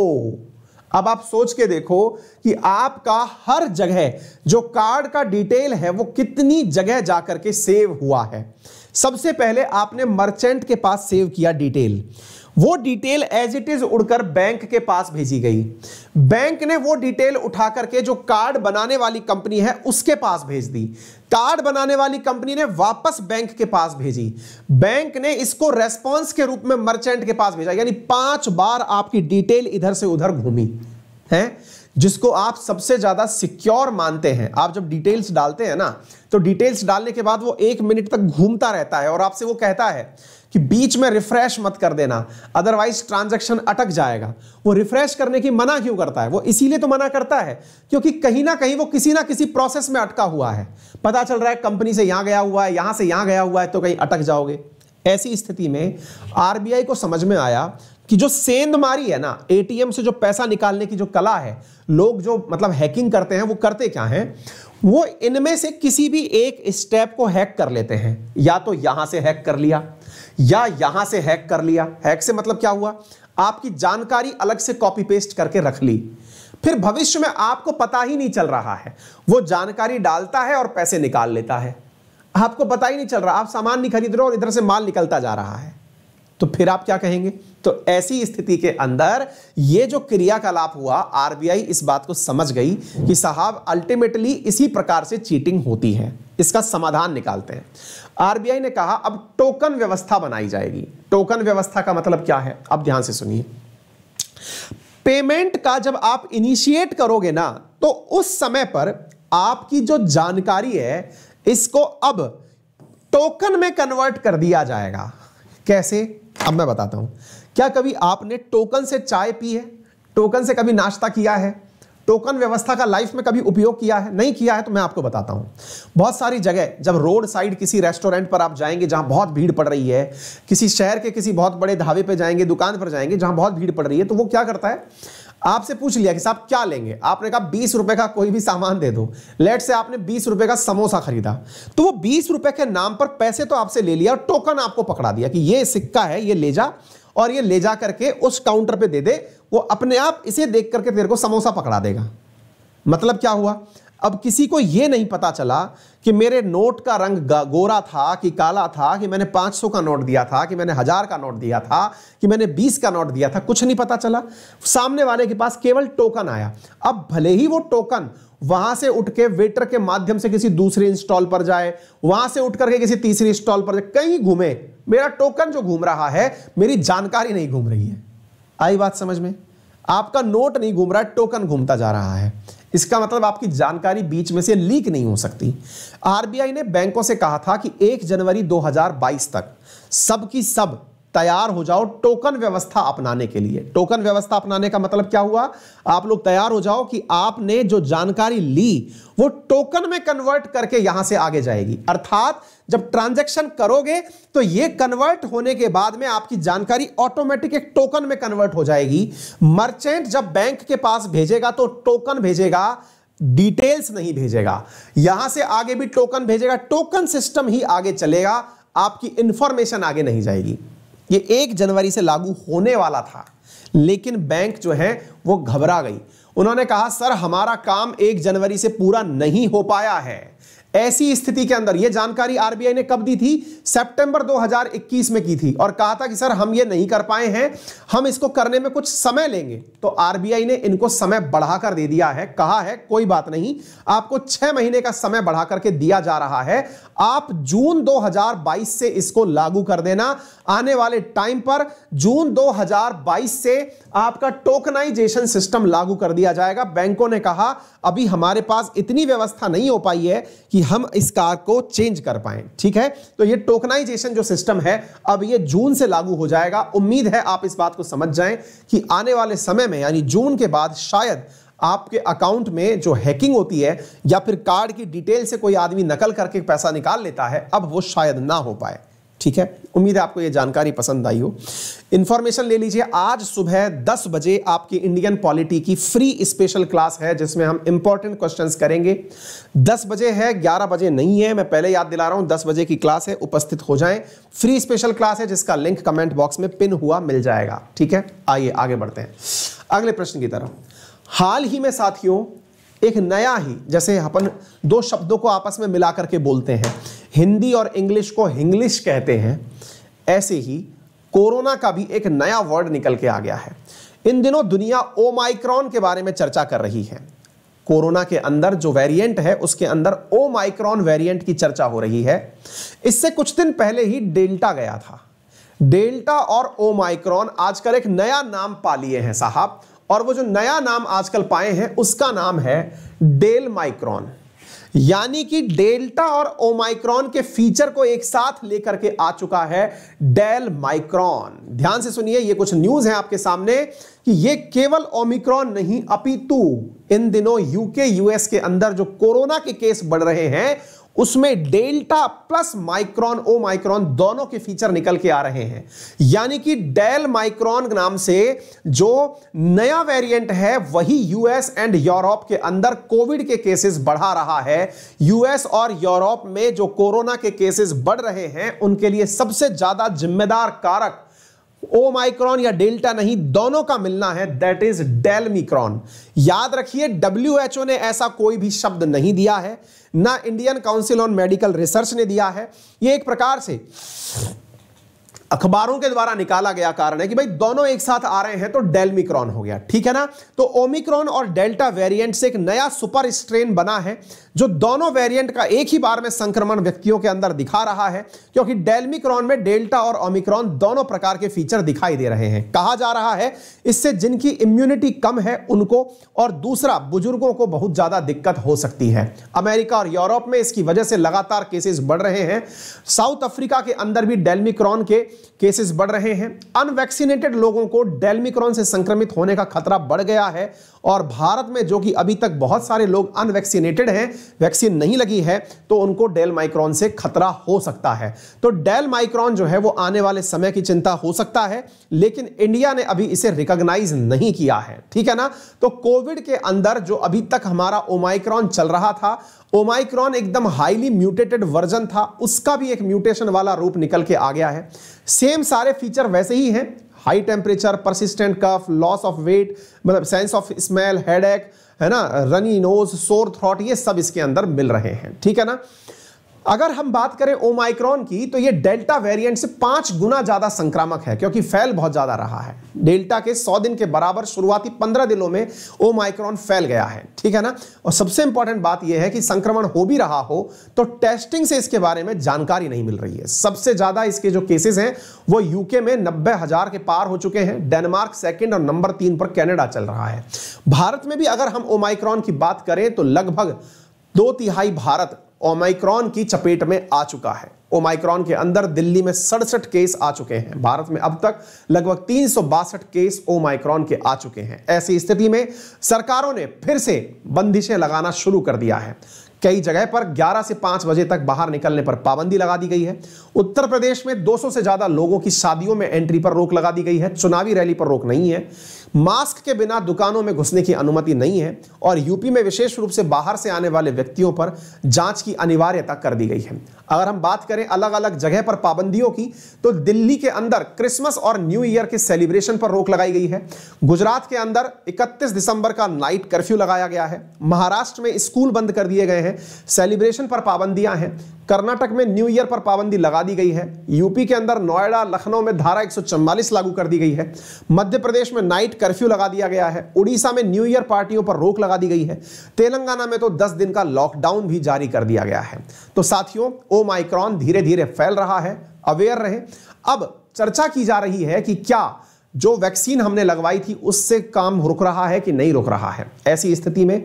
अब आप सोच के देखो कि आपका हर जगह जो कार्ड का डिटेल है वो कितनी जगह जाकर के सेव हुआ है सबसे पहले आपने मर्चेंट के पास सेव किया डिटेल वो डिटेल एज इट इज उड़कर बैंक के पास भेजी गई बैंक ने वो डिटेल उठा करके जो कार्ड बनाने वाली कंपनी है उसके पास भेज दी कार्ड बनाने वाली कंपनी ने वापस बैंक के पास भेजी बैंक ने इसको रेस्पॉन्स के रूप में मर्चेंट के पास भेजा यानी पांच बार आपकी डिटेल इधर से उधर घूमी है जिसको आप सबसे ज्यादा सिक्योर मानते हैं आप जब डिटेल्स डालते हैं ना तो डिटेल्स डालने के बाद वो एक मिनट तक घूमता रहता है और आपसे वो कहता है कि बीच में रिफ्रेश मत कर देना अदरवाइज ट्रांजैक्शन अटक जाएगा वो रिफ्रेश करने की मना क्यों करता है वो इसीलिए तो मना करता है क्योंकि कहीं ना कहीं वो किसी ना किसी प्रोसेस में अटका हुआ है पता चल रहा है कंपनी से यहां गया हुआ है यहां से यहां गया हुआ है तो कहीं अटक जाओगे ऐसी स्थिति में आरबीआई को समझ में आया कि जो सेंध मारी है ना एटीएम से जो पैसा निकालने की जो कला है लोग जो मतलब हैकिंग करते हैं वो करते क्या हैं वो इनमें से किसी भी एक स्टेप को हैक कर लेते हैं या तो यहां से हैक कर लिया या यहां से हैक कर लिया हैक से मतलब क्या हुआ आपकी जानकारी अलग से कॉपी पेस्ट करके रख ली फिर भविष्य में आपको पता ही नहीं चल रहा है वो जानकारी डालता है और पैसे निकाल लेता है आपको पता ही नहीं चल रहा आप सामान नहीं खरीद रहे हो और इधर से माल निकलता जा रहा है तो फिर आप क्या कहेंगे तो ऐसी स्थिति के अंदर ये जो क्रियाकलाप हुआ आरबीआई इस बात को समझ गई कि साहब अल्टीमेटली इसी प्रकार से चीटिंग होती है इसका समाधान निकालते हैं आरबीआई ने कहा अब टोकन व्यवस्था बनाई जाएगी टोकन व्यवस्था का मतलब क्या है अब ध्यान से सुनिए पेमेंट का जब आप इनिशिएट करोगे ना तो उस समय पर आपकी जो जानकारी है इसको अब टोकन में कन्वर्ट कर दिया जाएगा कैसे अब मैं बताता हूं क्या कभी आपने टोकन से चाय पी है टोकन से कभी नाश्ता किया है टोकन व्यवस्था का लाइफ में कभी उपयोग किया है नहीं किया है तो मैं आपको बताता हूं बहुत सारी जगह जब रोड साइड किसी रेस्टोरेंट पर आप जाएंगे जहां बहुत भीड़ पड़ रही है किसी शहर के किसी बहुत बड़े ढाबे पर जाएंगे दुकान पर जाएंगे जहां बहुत भीड़ पड़ रही है तो वो क्या करता है आपसे पूछ लिया कि साहब क्या लेंगे आपने कहा बीस रुपए का कोई भी सामान दे दो लेट से आपने बीस रुपए का समोसा खरीदा तो वो बीस रुपए के नाम पर पैसे तो आपसे ले लिया और टोकन आपको पकड़ा दिया कि ये सिक्का है ये ले जा और ये ले जा करके उस काउंटर पे दे दे वो अपने आप इसे देख करके तेरे को समोसा पकड़ा देगा मतलब क्या हुआ अब किसी को ये नहीं पता चला कि मेरे नोट का रंग गोरा था कि काला था कि मैंने 500 का नोट दिया था कि मैंने हजार का नोट दिया था कि मैंने 20 का नोट दिया था कुछ नहीं पता चला सामने वाले के पास केवल टोकन आया अब भले ही वो टोकन वहां से उठ के वेटर के माध्यम से किसी दूसरे इंस्टॉल पर जाए वहां से उठ करके किसी तीसरे इंस्टॉल पर जाए कहीं घूमे मेरा टोकन जो घूम रहा है मेरी जानकारी नहीं घूम रही है आई बात समझ में आपका नोट नहीं घूम रहा है टोकन घूमता जा रहा है इसका मतलब आपकी जानकारी बीच में से लीक नहीं हो सकती आरबीआई ने बैंकों से कहा था कि 1 जनवरी 2022 तक सब की सब तैयार हो जाओ टोकन व्यवस्था अपनाने के लिए टोकन व्यवस्था अपनाने का मतलब क्या हुआ आप लोग तैयार हो जाओ कि आपने जो जानकारी ली वो टोकन में कन्वर्ट करके यहां से आगे जाएगी अर्थात जब ट्रांजैक्शन करोगे तो ये कन्वर्ट होने के बाद में आपकी जानकारी ऑटोमेटिक एक टोकन में कन्वर्ट हो जाएगी मर्चेंट जब बैंक के पास भेजेगा तो टोकन भेजेगा डिटेल्स नहीं भेजेगा यहां से आगे भी टोकन भेजेगा टोकन सिस्टम ही आगे चलेगा आपकी इंफॉर्मेशन आगे नहीं जाएगी ये एक जनवरी से लागू होने वाला था लेकिन बैंक जो है वो घबरा गई उन्होंने कहा सर हमारा काम एक जनवरी से पूरा नहीं हो पाया है ऐसी स्थिति के अंदर यह जानकारी आरबीआई ने कब दी थी सितंबर 2021 में की थी और कहा था कि सर हम ये नहीं कर पाए हैं हम इसको करने में कुछ समय लेंगे तो आरबीआई ने इनको समय बढ़ाकर दे दिया है कहा है कोई बात नहीं आपको छह महीने का समय बढ़ा करके दिया जा रहा है आप जून 2022 से इसको लागू कर देना आने वाले टाइम पर जून 2022 से आपका टोकनाइजेशन सिस्टम लागू कर दिया जाएगा बैंकों ने कहा अभी हमारे पास इतनी व्यवस्था नहीं हो पाई है कि हम इस कार को चेंज कर पाए ठीक है तो ये टोकनाइजेशन जो सिस्टम है अब ये जून से लागू हो जाएगा उम्मीद है आप इस बात को समझ जाएं कि आने वाले समय में यानी जून के बाद शायद आपके अकाउंट में जो हैकिंग होती है या फिर कार्ड की डिटेल से कोई आदमी नकल करके पैसा निकाल लेता है अब वो शायद ना हो पाए ठीक है उम्मीद है आपको यह जानकारी पसंद आई हो इंफॉर्मेशन ले लीजिए आज सुबह 10 बजे आपकी इंडियन पॉलिटी की फ्री स्पेशल क्लास है जिसमें हम इंपॉर्टेंट क्वेश्चंस करेंगे 10 बजे है 11 बजे नहीं है मैं पहले याद दिला रहा हूं 10 बजे की क्लास है उपस्थित हो जाएं फ्री स्पेशल क्लास है जिसका लिंक कमेंट बॉक्स में पिन हुआ मिल जाएगा ठीक है आइए आगे बढ़ते हैं अगले प्रश्न की तरफ हाल ही में साथियों एक नया ही जैसे अपन दो शब्दों को आपस में मिला करके बोलते हैं हिंदी और इंग्लिश को हिंग्लिश कहते हैं ऐसे ही कोरोना का भी एक नया वर्ड निकल के आ गया है इन दिनों दुनिया ओमाइक्रॉन के बारे में चर्चा कर रही है कोरोना के अंदर जो वेरिएंट है उसके अंदर ओमाइक्रॉन वेरिएंट की चर्चा हो रही है इससे कुछ दिन पहले ही डेल्टा गया था डेल्टा और ओमाइक्रॉन आजकल एक नया नाम पा लिए हैं साहब और वो जो नया नाम आजकल पाए हैं उसका नाम है डेल माइक्रॉन यानी कि डेल्टा और ओमाइक्रॉन के फीचर को एक साथ लेकर के आ चुका है डेल माइक्रॉन ध्यान से सुनिए ये कुछ न्यूज है आपके सामने कि ये केवल ओमिक्रॉन नहीं अपितु इन दिनों यूके यूएस के अंदर जो कोरोना के केस बढ़ रहे हैं उसमें delta plus micron omicron दोनों के फीचर निकल के आ रहे हैं यानी कि डेल माइक्रॉन नाम से जो नया वेरिएंट है वही यूएस एंड यूरोप के अंदर कोविड के केसेस बढ़ा रहा है यूएस और यूरोप में जो कोरोना के केसेस बढ़ रहे हैं उनके लिए सबसे ज्यादा जिम्मेदार कारक ओमाइक्रॉन या डेल्टा नहीं दोनों का मिलना है दैट इज डेलमिक्रॉन याद रखिए डब्ल्यू ने ऐसा कोई भी शब्द नहीं दिया है ना Indian Council on Medical research ने दिया है ये एक प्रकार से अखबारों के द्वारा निकाला गया कारण है कि भाई दोनों एक साथ आ रहे हैं तो डेलमिक्रॉन हो गया ठीक है ना तो ओमिक्रॉन और डेल्टा वेरिएंट से एक नया सुपर स्ट्रेन बना है जो दोनों वेरिएंट का एक ही बार में संक्रमण व्यक्तियों के अंदर दिखा रहा है क्योंकि डेल्मिक्रॉन में डेल्टा और ओमिक्रॉन दोनों प्रकार के फीचर दिखाई दे रहे हैं कहा जा रहा है इससे जिनकी इम्यूनिटी कम है उनको और दूसरा बुजुर्गों को बहुत ज्यादा दिक्कत हो सकती है अमेरिका और यूरोप में इसकी वजह से लगातार केसेस बढ़ रहे हैं साउथ अफ्रीका के अंदर भी डेल्मिक्रॉन के केसेस बढ़ रहे हैं अनवैक्सीनेटेड लोगों को डेल्मिक्रॉन से संक्रमित होने का खतरा बढ़ गया है और भारत में जो कि अभी तक बहुत सारे लोग अनवैक्सीनेटेड हैं वैक्सीन नहीं लगी है तो उनको डेल माइक्रॉन से खतरा हो सकता है तो डेल माइक्रॉन जो है वो आने वाले समय की चिंता हो सकता है लेकिन इंडिया ने अभी इसे रिकॉग्नाइज नहीं किया है ठीक है ना तो कोविड के अंदर जो अभी तक हमारा ओमाइक्रॉन चल रहा था ओमाइक्रॉन एकदम हाईली म्यूटेटेड वर्जन था उसका भी एक म्यूटेशन वाला रूप निकल के आ गया है सेम सारे फीचर वैसे ही हैं high temperature persistent cough loss of weight मतलब सेंस ऑफ स्मेल हेड है ना रनी नोज सोर थ्रॉट ये सब इसके अंदर मिल रहे हैं ठीक है ना अगर हम बात करें ओमाइक्रॉन की तो ये डेल्टा वेरिएंट से पांच गुना ज्यादा संक्रामक है क्योंकि फैल बहुत ज्यादा रहा है डेल्टा के सौ दिन के बराबर शुरुआती पंद्रह दिनों में ओमाइक्रॉन फैल गया है ठीक है ना और सबसे इंपॉर्टेंट बात यह है कि संक्रमण हो भी रहा हो तो टेस्टिंग से इसके बारे में जानकारी नहीं मिल रही है सबसे ज्यादा इसके जो केसेस हैं वो यूके में नब्बे हजार के पार हो चुके हैं डेनमार्क सेकेंड और नंबर तीन पर कैनेडा चल रहा है भारत में भी अगर हम ओमाइक्रॉन की बात करें तो लगभग दो तिहाई भारत ओमाइक्रॉन की चपेट में आ चुका है ओमाइक्रॉन के अंदर दिल्ली में सड़सठ केस आ चुके हैं भारत में अब तक लगभग तीन केस ओमाइक्रॉन के आ चुके हैं ऐसी स्थिति में सरकारों ने फिर से बंदिशें लगाना शुरू कर दिया है कई जगह पर 11 से 5 बजे तक बाहर निकलने पर पाबंदी लगा दी गई है उत्तर प्रदेश में 200 से ज्यादा लोगों की शादियों में एंट्री पर रोक लगा दी गई है चुनावी रैली पर रोक नहीं है मास्क के बिना दुकानों में घुसने की अनुमति नहीं है और यूपी में विशेष रूप से बाहर से आने वाले व्यक्तियों पर जांच की अनिवार्यता कर दी गई है अगर हम बात करें अलग अलग जगह पर पाबंदियों की तो दिल्ली के अंदर क्रिसमस और न्यू ईयर के सेलिब्रेशन पर रोक लगाई गई है गुजरात के अंदर 31 दिसंबर का नाइट कर्फ्यू लगाया गया है महाराष्ट्र में स्कूल बंद कर दिए गए हैं सेलिब्रेशन पर पाबंदियां हैं कर्नाटक में न्यू ईयर पर पाबंदी लगा दी गई है यूपी के अंदर नोएडा लखनऊ में धारा एक लागू कर दी गई है मध्य प्रदेश में नाइट कर्फ्यू लगा दिया गया है उड़ीसा में न्यू ईयर पार्टियों पर रोक लगा दी गई है तेलंगाना में तो दस दिन का लॉकडाउन भी जारी कर दिया गया है तो साथियों ओमाइक्रॉन धीरे धीरे फैल रहा है अवेयर रहे अब चर्चा की जा रही है कि क्या जो वैक्सीन हमने लगवाई थी उससे काम रुक रहा है कि नहीं रुक रहा है ऐसी स्थिति में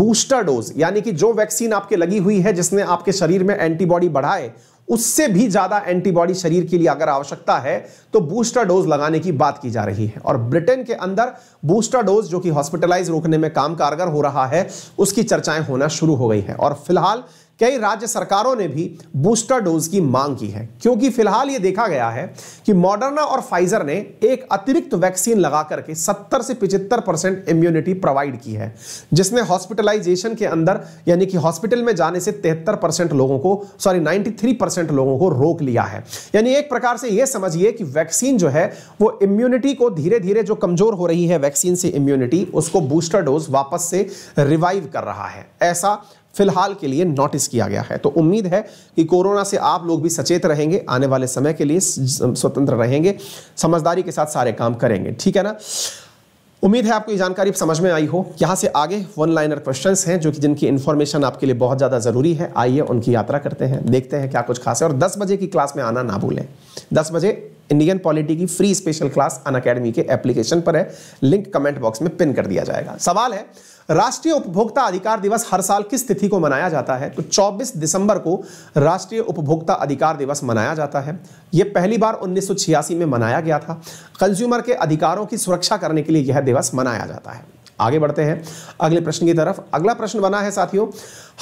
बूस्टर डोज यानी कि जो वैक्सीन आपके लगी हुई है जिसने आपके शरीर में एंटीबॉडी बढ़ाए उससे भी ज्यादा एंटीबॉडी शरीर के लिए अगर आवश्यकता है तो बूस्टर डोज लगाने की बात की जा रही है और ब्रिटेन के अंदर बूस्टर डोज जो कि हॉस्पिटलाइज रोकने में काम कारगर हो रहा है उसकी चर्चाएं होना शुरू हो गई है और फिलहाल कई राज्य सरकारों ने भी बूस्टर डोज की मांग की है क्योंकि फिलहाल यह देखा गया है कि मॉडर्ना और फाइजर ने एक अतिरिक्त वैक्सीन लगा करके 70 से 75 परसेंट इम्यूनिटी प्रोवाइड की है जिसने हॉस्पिटलाइजेशन के अंदर यानी कि हॉस्पिटल में जाने से तिहत्तर परसेंट लोगों को सॉरी 93 परसेंट लोगों को रोक लिया है यानी एक प्रकार से यह समझिए कि वैक्सीन जो है वो इम्यूनिटी को धीरे धीरे जो कमजोर हो रही है वैक्सीन से इम्यूनिटी उसको बूस्टर डोज वापस से रिवाइव कर रहा है ऐसा फिलहाल के लिए नोटिस किया गया है तो उम्मीद है कि कोरोना से आप लोग भी सचेत रहेंगे आने वाले समय के लिए स्वतंत्र रहेंगे समझदारी के साथ सारे काम करेंगे ठीक है ना उम्मीद है आपको ये जानकारी समझ में आई हो यहाँ से आगे वन लाइनर क्वेश्चंस हैं जो कि जिनकी इन्फॉर्मेशन आपके लिए बहुत ज़्यादा ज़रूरी है आइए उनकी यात्रा करते हैं देखते हैं क्या कुछ खास है और 10 बजे की क्लास में आना ना भूलें 10 बजे इंडियन पॉलिटी की free special class Unacademy के एप्लीकेशन पर है लिंक कमेंट बॉक्स में पिन कर दिया जाएगा सवाल है राष्ट्रीय उपभोक्ता अधिकार दिवस हर साल किस तिथि को मनाया जाता है तो 24 दिसंबर को राष्ट्रीय उपभोक्ता अधिकार दिवस मनाया जाता है यह पहली बार उन्नीस में मनाया गया था कंज्यूमर के अधिकारों की सुरक्षा करने के लिए यह दिवस मनाया जाता है आगे बढ़ते हैं अगले प्रश्न की तरफ अगला प्रश्न बना है साथियों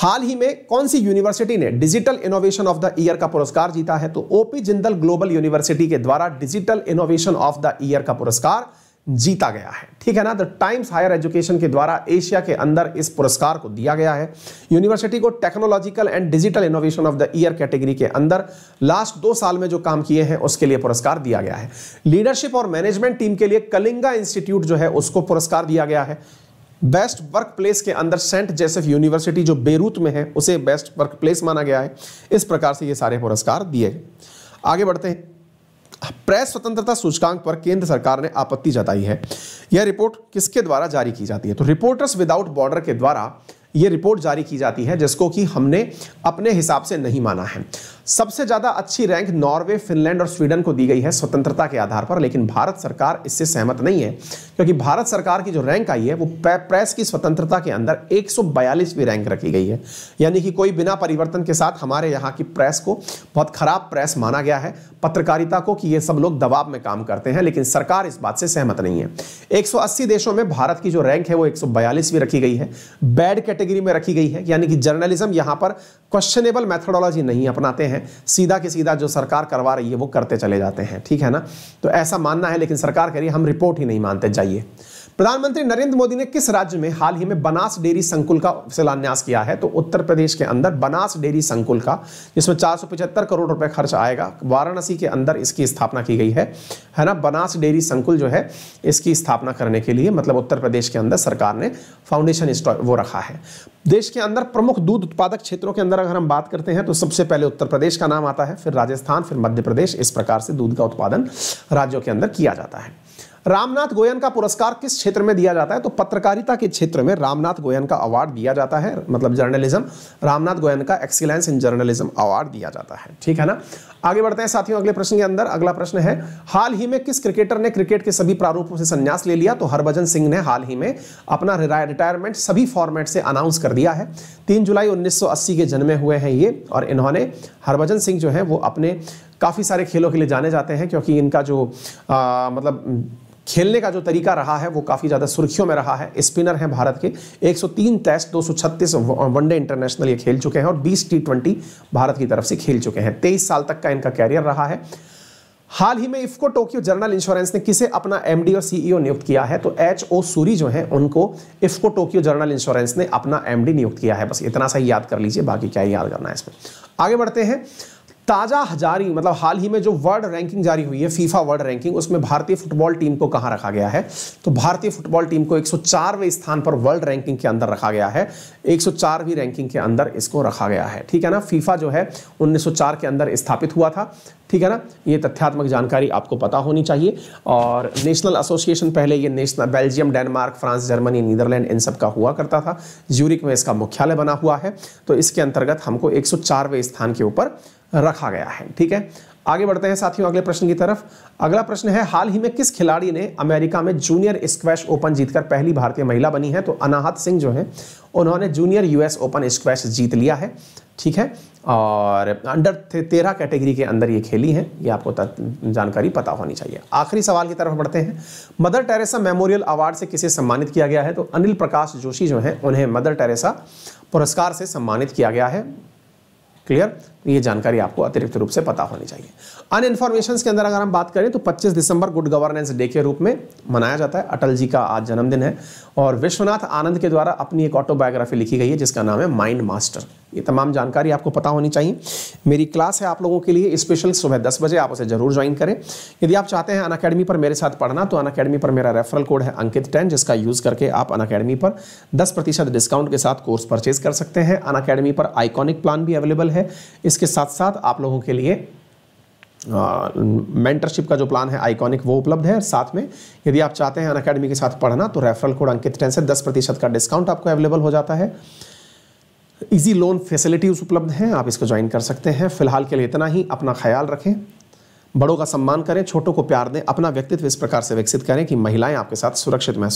हाल ही में कौन सी यूनिवर्सिटी ने digital innovation of the year का पुरस्कार जीता है तो ओपी जिंदल ग्लोबल यूनिवर्सिटी के द्वारा digital innovation of the year का पुरस्कार जीता गया है ठीक है ना द टाइम्स हायर एजुकेशन के द्वारा एशिया के अंदर इस पुरस्कार को दिया गया है यूनिवर्सिटी को technological and digital innovation of the year category के अंदर लास्ट दो साल में जो काम किए हैं उसके लिए पुरस्कार दिया गया है लीडरशिप और मैनेजमेंट टीम के लिए कलिंगा इंस्टीट्यूट जो है उसको पुरस्कार दिया गया है बेस्ट वर्क प्लेस के अंदर सेंट जेसेफ यूनिवर्सिटी जो बेरूत में है उसे बेस्ट वर्क प्लेस माना गया है इस प्रकार से ये सारे पुरस्कार दिए आगे बढ़ते हैं प्रेस स्वतंत्रता सूचकांक पर केंद्र सरकार ने आपत्ति जताई है यह रिपोर्ट किसके द्वारा जारी की जाती है तो रिपोर्टर्स विदाउट बॉर्डर के द्वारा ये रिपोर्ट जारी की जाती है जिसको कि हमने अपने हिसाब से नहीं माना है सबसे ज्यादा अच्छी रैंक नॉर्वे फिनलैंड और स्वीडन को दी गई है स्वतंत्रता के आधार पर लेकिन भारत सरकार इससे सहमत नहीं है क्योंकि भारत सरकार की जो रैंक आई है वो प्रेस की स्वतंत्रता के अंदर एक सौ रैंक रखी गई है यानी कि कोई बिना परिवर्तन के साथ हमारे यहाँ की प्रेस को बहुत खराब प्रेस माना गया है पत्रकारिता को कि ये सब लोग दबाव में काम करते हैं लेकिन सरकार इस बात से सहमत नहीं है 180 देशों में भारत की जो रैंक है वो एक सौ रखी गई है बैड कैटेगरी में रखी गई है यानी कि जर्नलिज्म यहाँ पर क्वेश्चनेबल मैथडोलॉजी नहीं अपनाते हैं हैं सीधा के सीधा जो सरकार करवा रही है वो करते चले जाते हैं ठीक है ना तो ऐसा मानना है लेकिन सरकार कह रही है हम रिपोर्ट ही नहीं मानते जाइए प्रधानमंत्री नरेंद्र मोदी ने किस राज्य में हाल ही में बनास डेयरी संकुल का शिलान्यास किया है तो उत्तर प्रदेश के अंदर बनास डेयरी संकुल का जिसमें चार करोड़ रुपए खर्च आएगा वाराणसी के अंदर इसकी स्थापना की गई है है ना बनास डेयरी संकुल जो है इसकी स्थापना करने के लिए मतलब उत्तर प्रदेश के अंदर सरकार ने फाउंडेशन वो रखा है देश के अंदर प्रमुख दूध उत्पादक क्षेत्रों के अंदर अगर हम बात करते हैं तो सबसे पहले उत्तर प्रदेश का नाम आता है फिर राजस्थान फिर मध्य प्रदेश इस प्रकार से दूध का उत्पादन राज्यों के अंदर किया जाता है रामनाथ गोयन का पुरस्कार किस क्षेत्र में दिया जाता है तो पत्रकारिता के क्षेत्र में रामनाथ गोयन का अवार्ड दिया जाता है मतलब journalism Ramnath Goenka excellence in journalism award दिया जाता है ठीक है ना आगे बढ़ते हैं साथियों अगले प्रश्न के अंदर अगला प्रश्न है हाल ही में किस क्रिकेटर ने क्रिकेट के सभी प्रारूपों से संन्यास ले लिया तो हरभजन सिंह ने हाल ही में अपना रिटायरमेंट सभी फॉर्मेट से अनाउंस कर दिया है तीन जुलाई उन्नीस के जन्मे हुए हैं ये और इन्होंने हरभजन सिंह जो है वो अपने काफ़ी सारे खेलों के लिए जाने जाते हैं क्योंकि इनका जो आ, मतलब खेलने का जो तरीका रहा है वो काफ़ी ज़्यादा सुर्खियों में रहा है स्पिनर हैं भारत के 103 टेस्ट 236 वनडे इंटरनेशनल ये खेल चुके हैं और 20 टी ट्वेंटी भारत की तरफ से खेल चुके हैं 23 साल तक का इनका कैरियर रहा है हाल ही में इफको टोक्यो जर्नल इंश्योरेंस ने किसे अपना एमडी और सीईओ नियुक्त किया है तो एच ओ सूरी जो है उनको इफको टोक्यो जर्नल इंश्योरेंस ने अपना एमडी नियुक्त किया है बस इतना सा ही याद कर लीजिए बाकी क्या याद करना है इसमें आगे बढ़ते हैं ताज़ा हजारी मतलब हाल ही में जो वर्ल्ड रैंकिंग जारी हुई है फीफा वर्ल्ड रैंकिंग उसमें भारतीय फुटबॉल टीम को कहाँ रखा गया है तो भारतीय फुटबॉल टीम को 104वें स्थान पर वर्ल्ड रैंकिंग के अंदर रखा गया है 104वीं रैंकिंग के अंदर इसको रखा गया है ठीक है ना फीफा जो है 1904 के अंदर स्थापित हुआ था ठीक है ना ये तथ्यात्मक जानकारी आपको पता होनी चाहिए और नेशनल एसोसिएशन पहले ये national Belgium Denmark France Germany Netherland इन सब का हुआ करता था ज्यूरिक में इसका मुख्यालय बना हुआ है तो इसके अंतर्गत हमको 104वें स्थान के ऊपर रखा गया है ठीक है आगे बढ़ते हैं साथियों अगले प्रश्न की तरफ अगला प्रश्न है हाल ही में किस खिलाड़ी ने अमेरिका में जूनियर स्क्वैश ओपन जीतकर पहली भारतीय महिला बनी है तो अनाहत सिंह जो है उन्होंने जूनियर यूएस ओपन स्क्वैश जीत लिया है ठीक है और अंडर तेरह कैटेगरी के अंदर ये खेली हैं ये आपको जानकारी पता होनी चाहिए आखिरी सवाल की तरफ बढ़ते हैं मदर टेरेसा मेमोरियल अवार्ड से किसे सम्मानित किया गया है तो अनिल प्रकाश जोशी जो हैं उन्हें मदर टेरेसा पुरस्कार से सम्मानित किया गया है क्लियर ये जानकारी आपको अतिरिक्त रूप से पता होनी चाहिए अन इन्फॉर्मेशन के अंदर अगर हम बात करें तो 25 दिसंबर गुड गवर्नेंस डे के रूप में मनाया जाता है अटल जी का आज जन्मदिन है और विश्वनाथ आनंद के द्वारा अपनी एक ऑटोबायोग्राफी लिखी गई है जिसका नाम है माइंड मास्टर ये तमाम जानकारी आपको पता होनी चाहिए मेरी क्लास है आप लोगों के लिए स्पेशल सुबह दस बजे आप उसे जरूर ज्वाइन करें यदि आप चाहते हैं अन अकेडमी पर मेरे साथ पढ़ना तो अन अकेडमी पर मेरा रेफरल कोड है अंकित टेन जिसका यूज़ करके आप अन अकेडमी पर दस प्रतिशत डिस्काउंट के साथ कोर्स परचेज कर सकते हैं अन अकेडमी पर आइकॉनिक प्लान भी अवेलेबल है इसके साथ साथ आप लोगों के लिए मेंटरशिप का जो प्लान है आइकॉनिक वो उपलब्ध है साथ में यदि आप चाहते हैं अन अकेडमी के साथ पढ़ना तो रेफरल कोड अंकित टेन से दस प्रतिशत का डिस्काउंट आपको अवेलेबल हो जाता है इजी लोन फैसिलिटीज उपलब्ध हैं आप इसको ज्वाइन कर सकते हैं फिलहाल के लिए इतना ही अपना ख्याल रखें बड़ों का सम्मान करें छोटों को प्यार दें अपना व्यक्तित्व इस प्रकार से विकसित करें कि महिलाएं आपके साथ सुरक्षित महसूस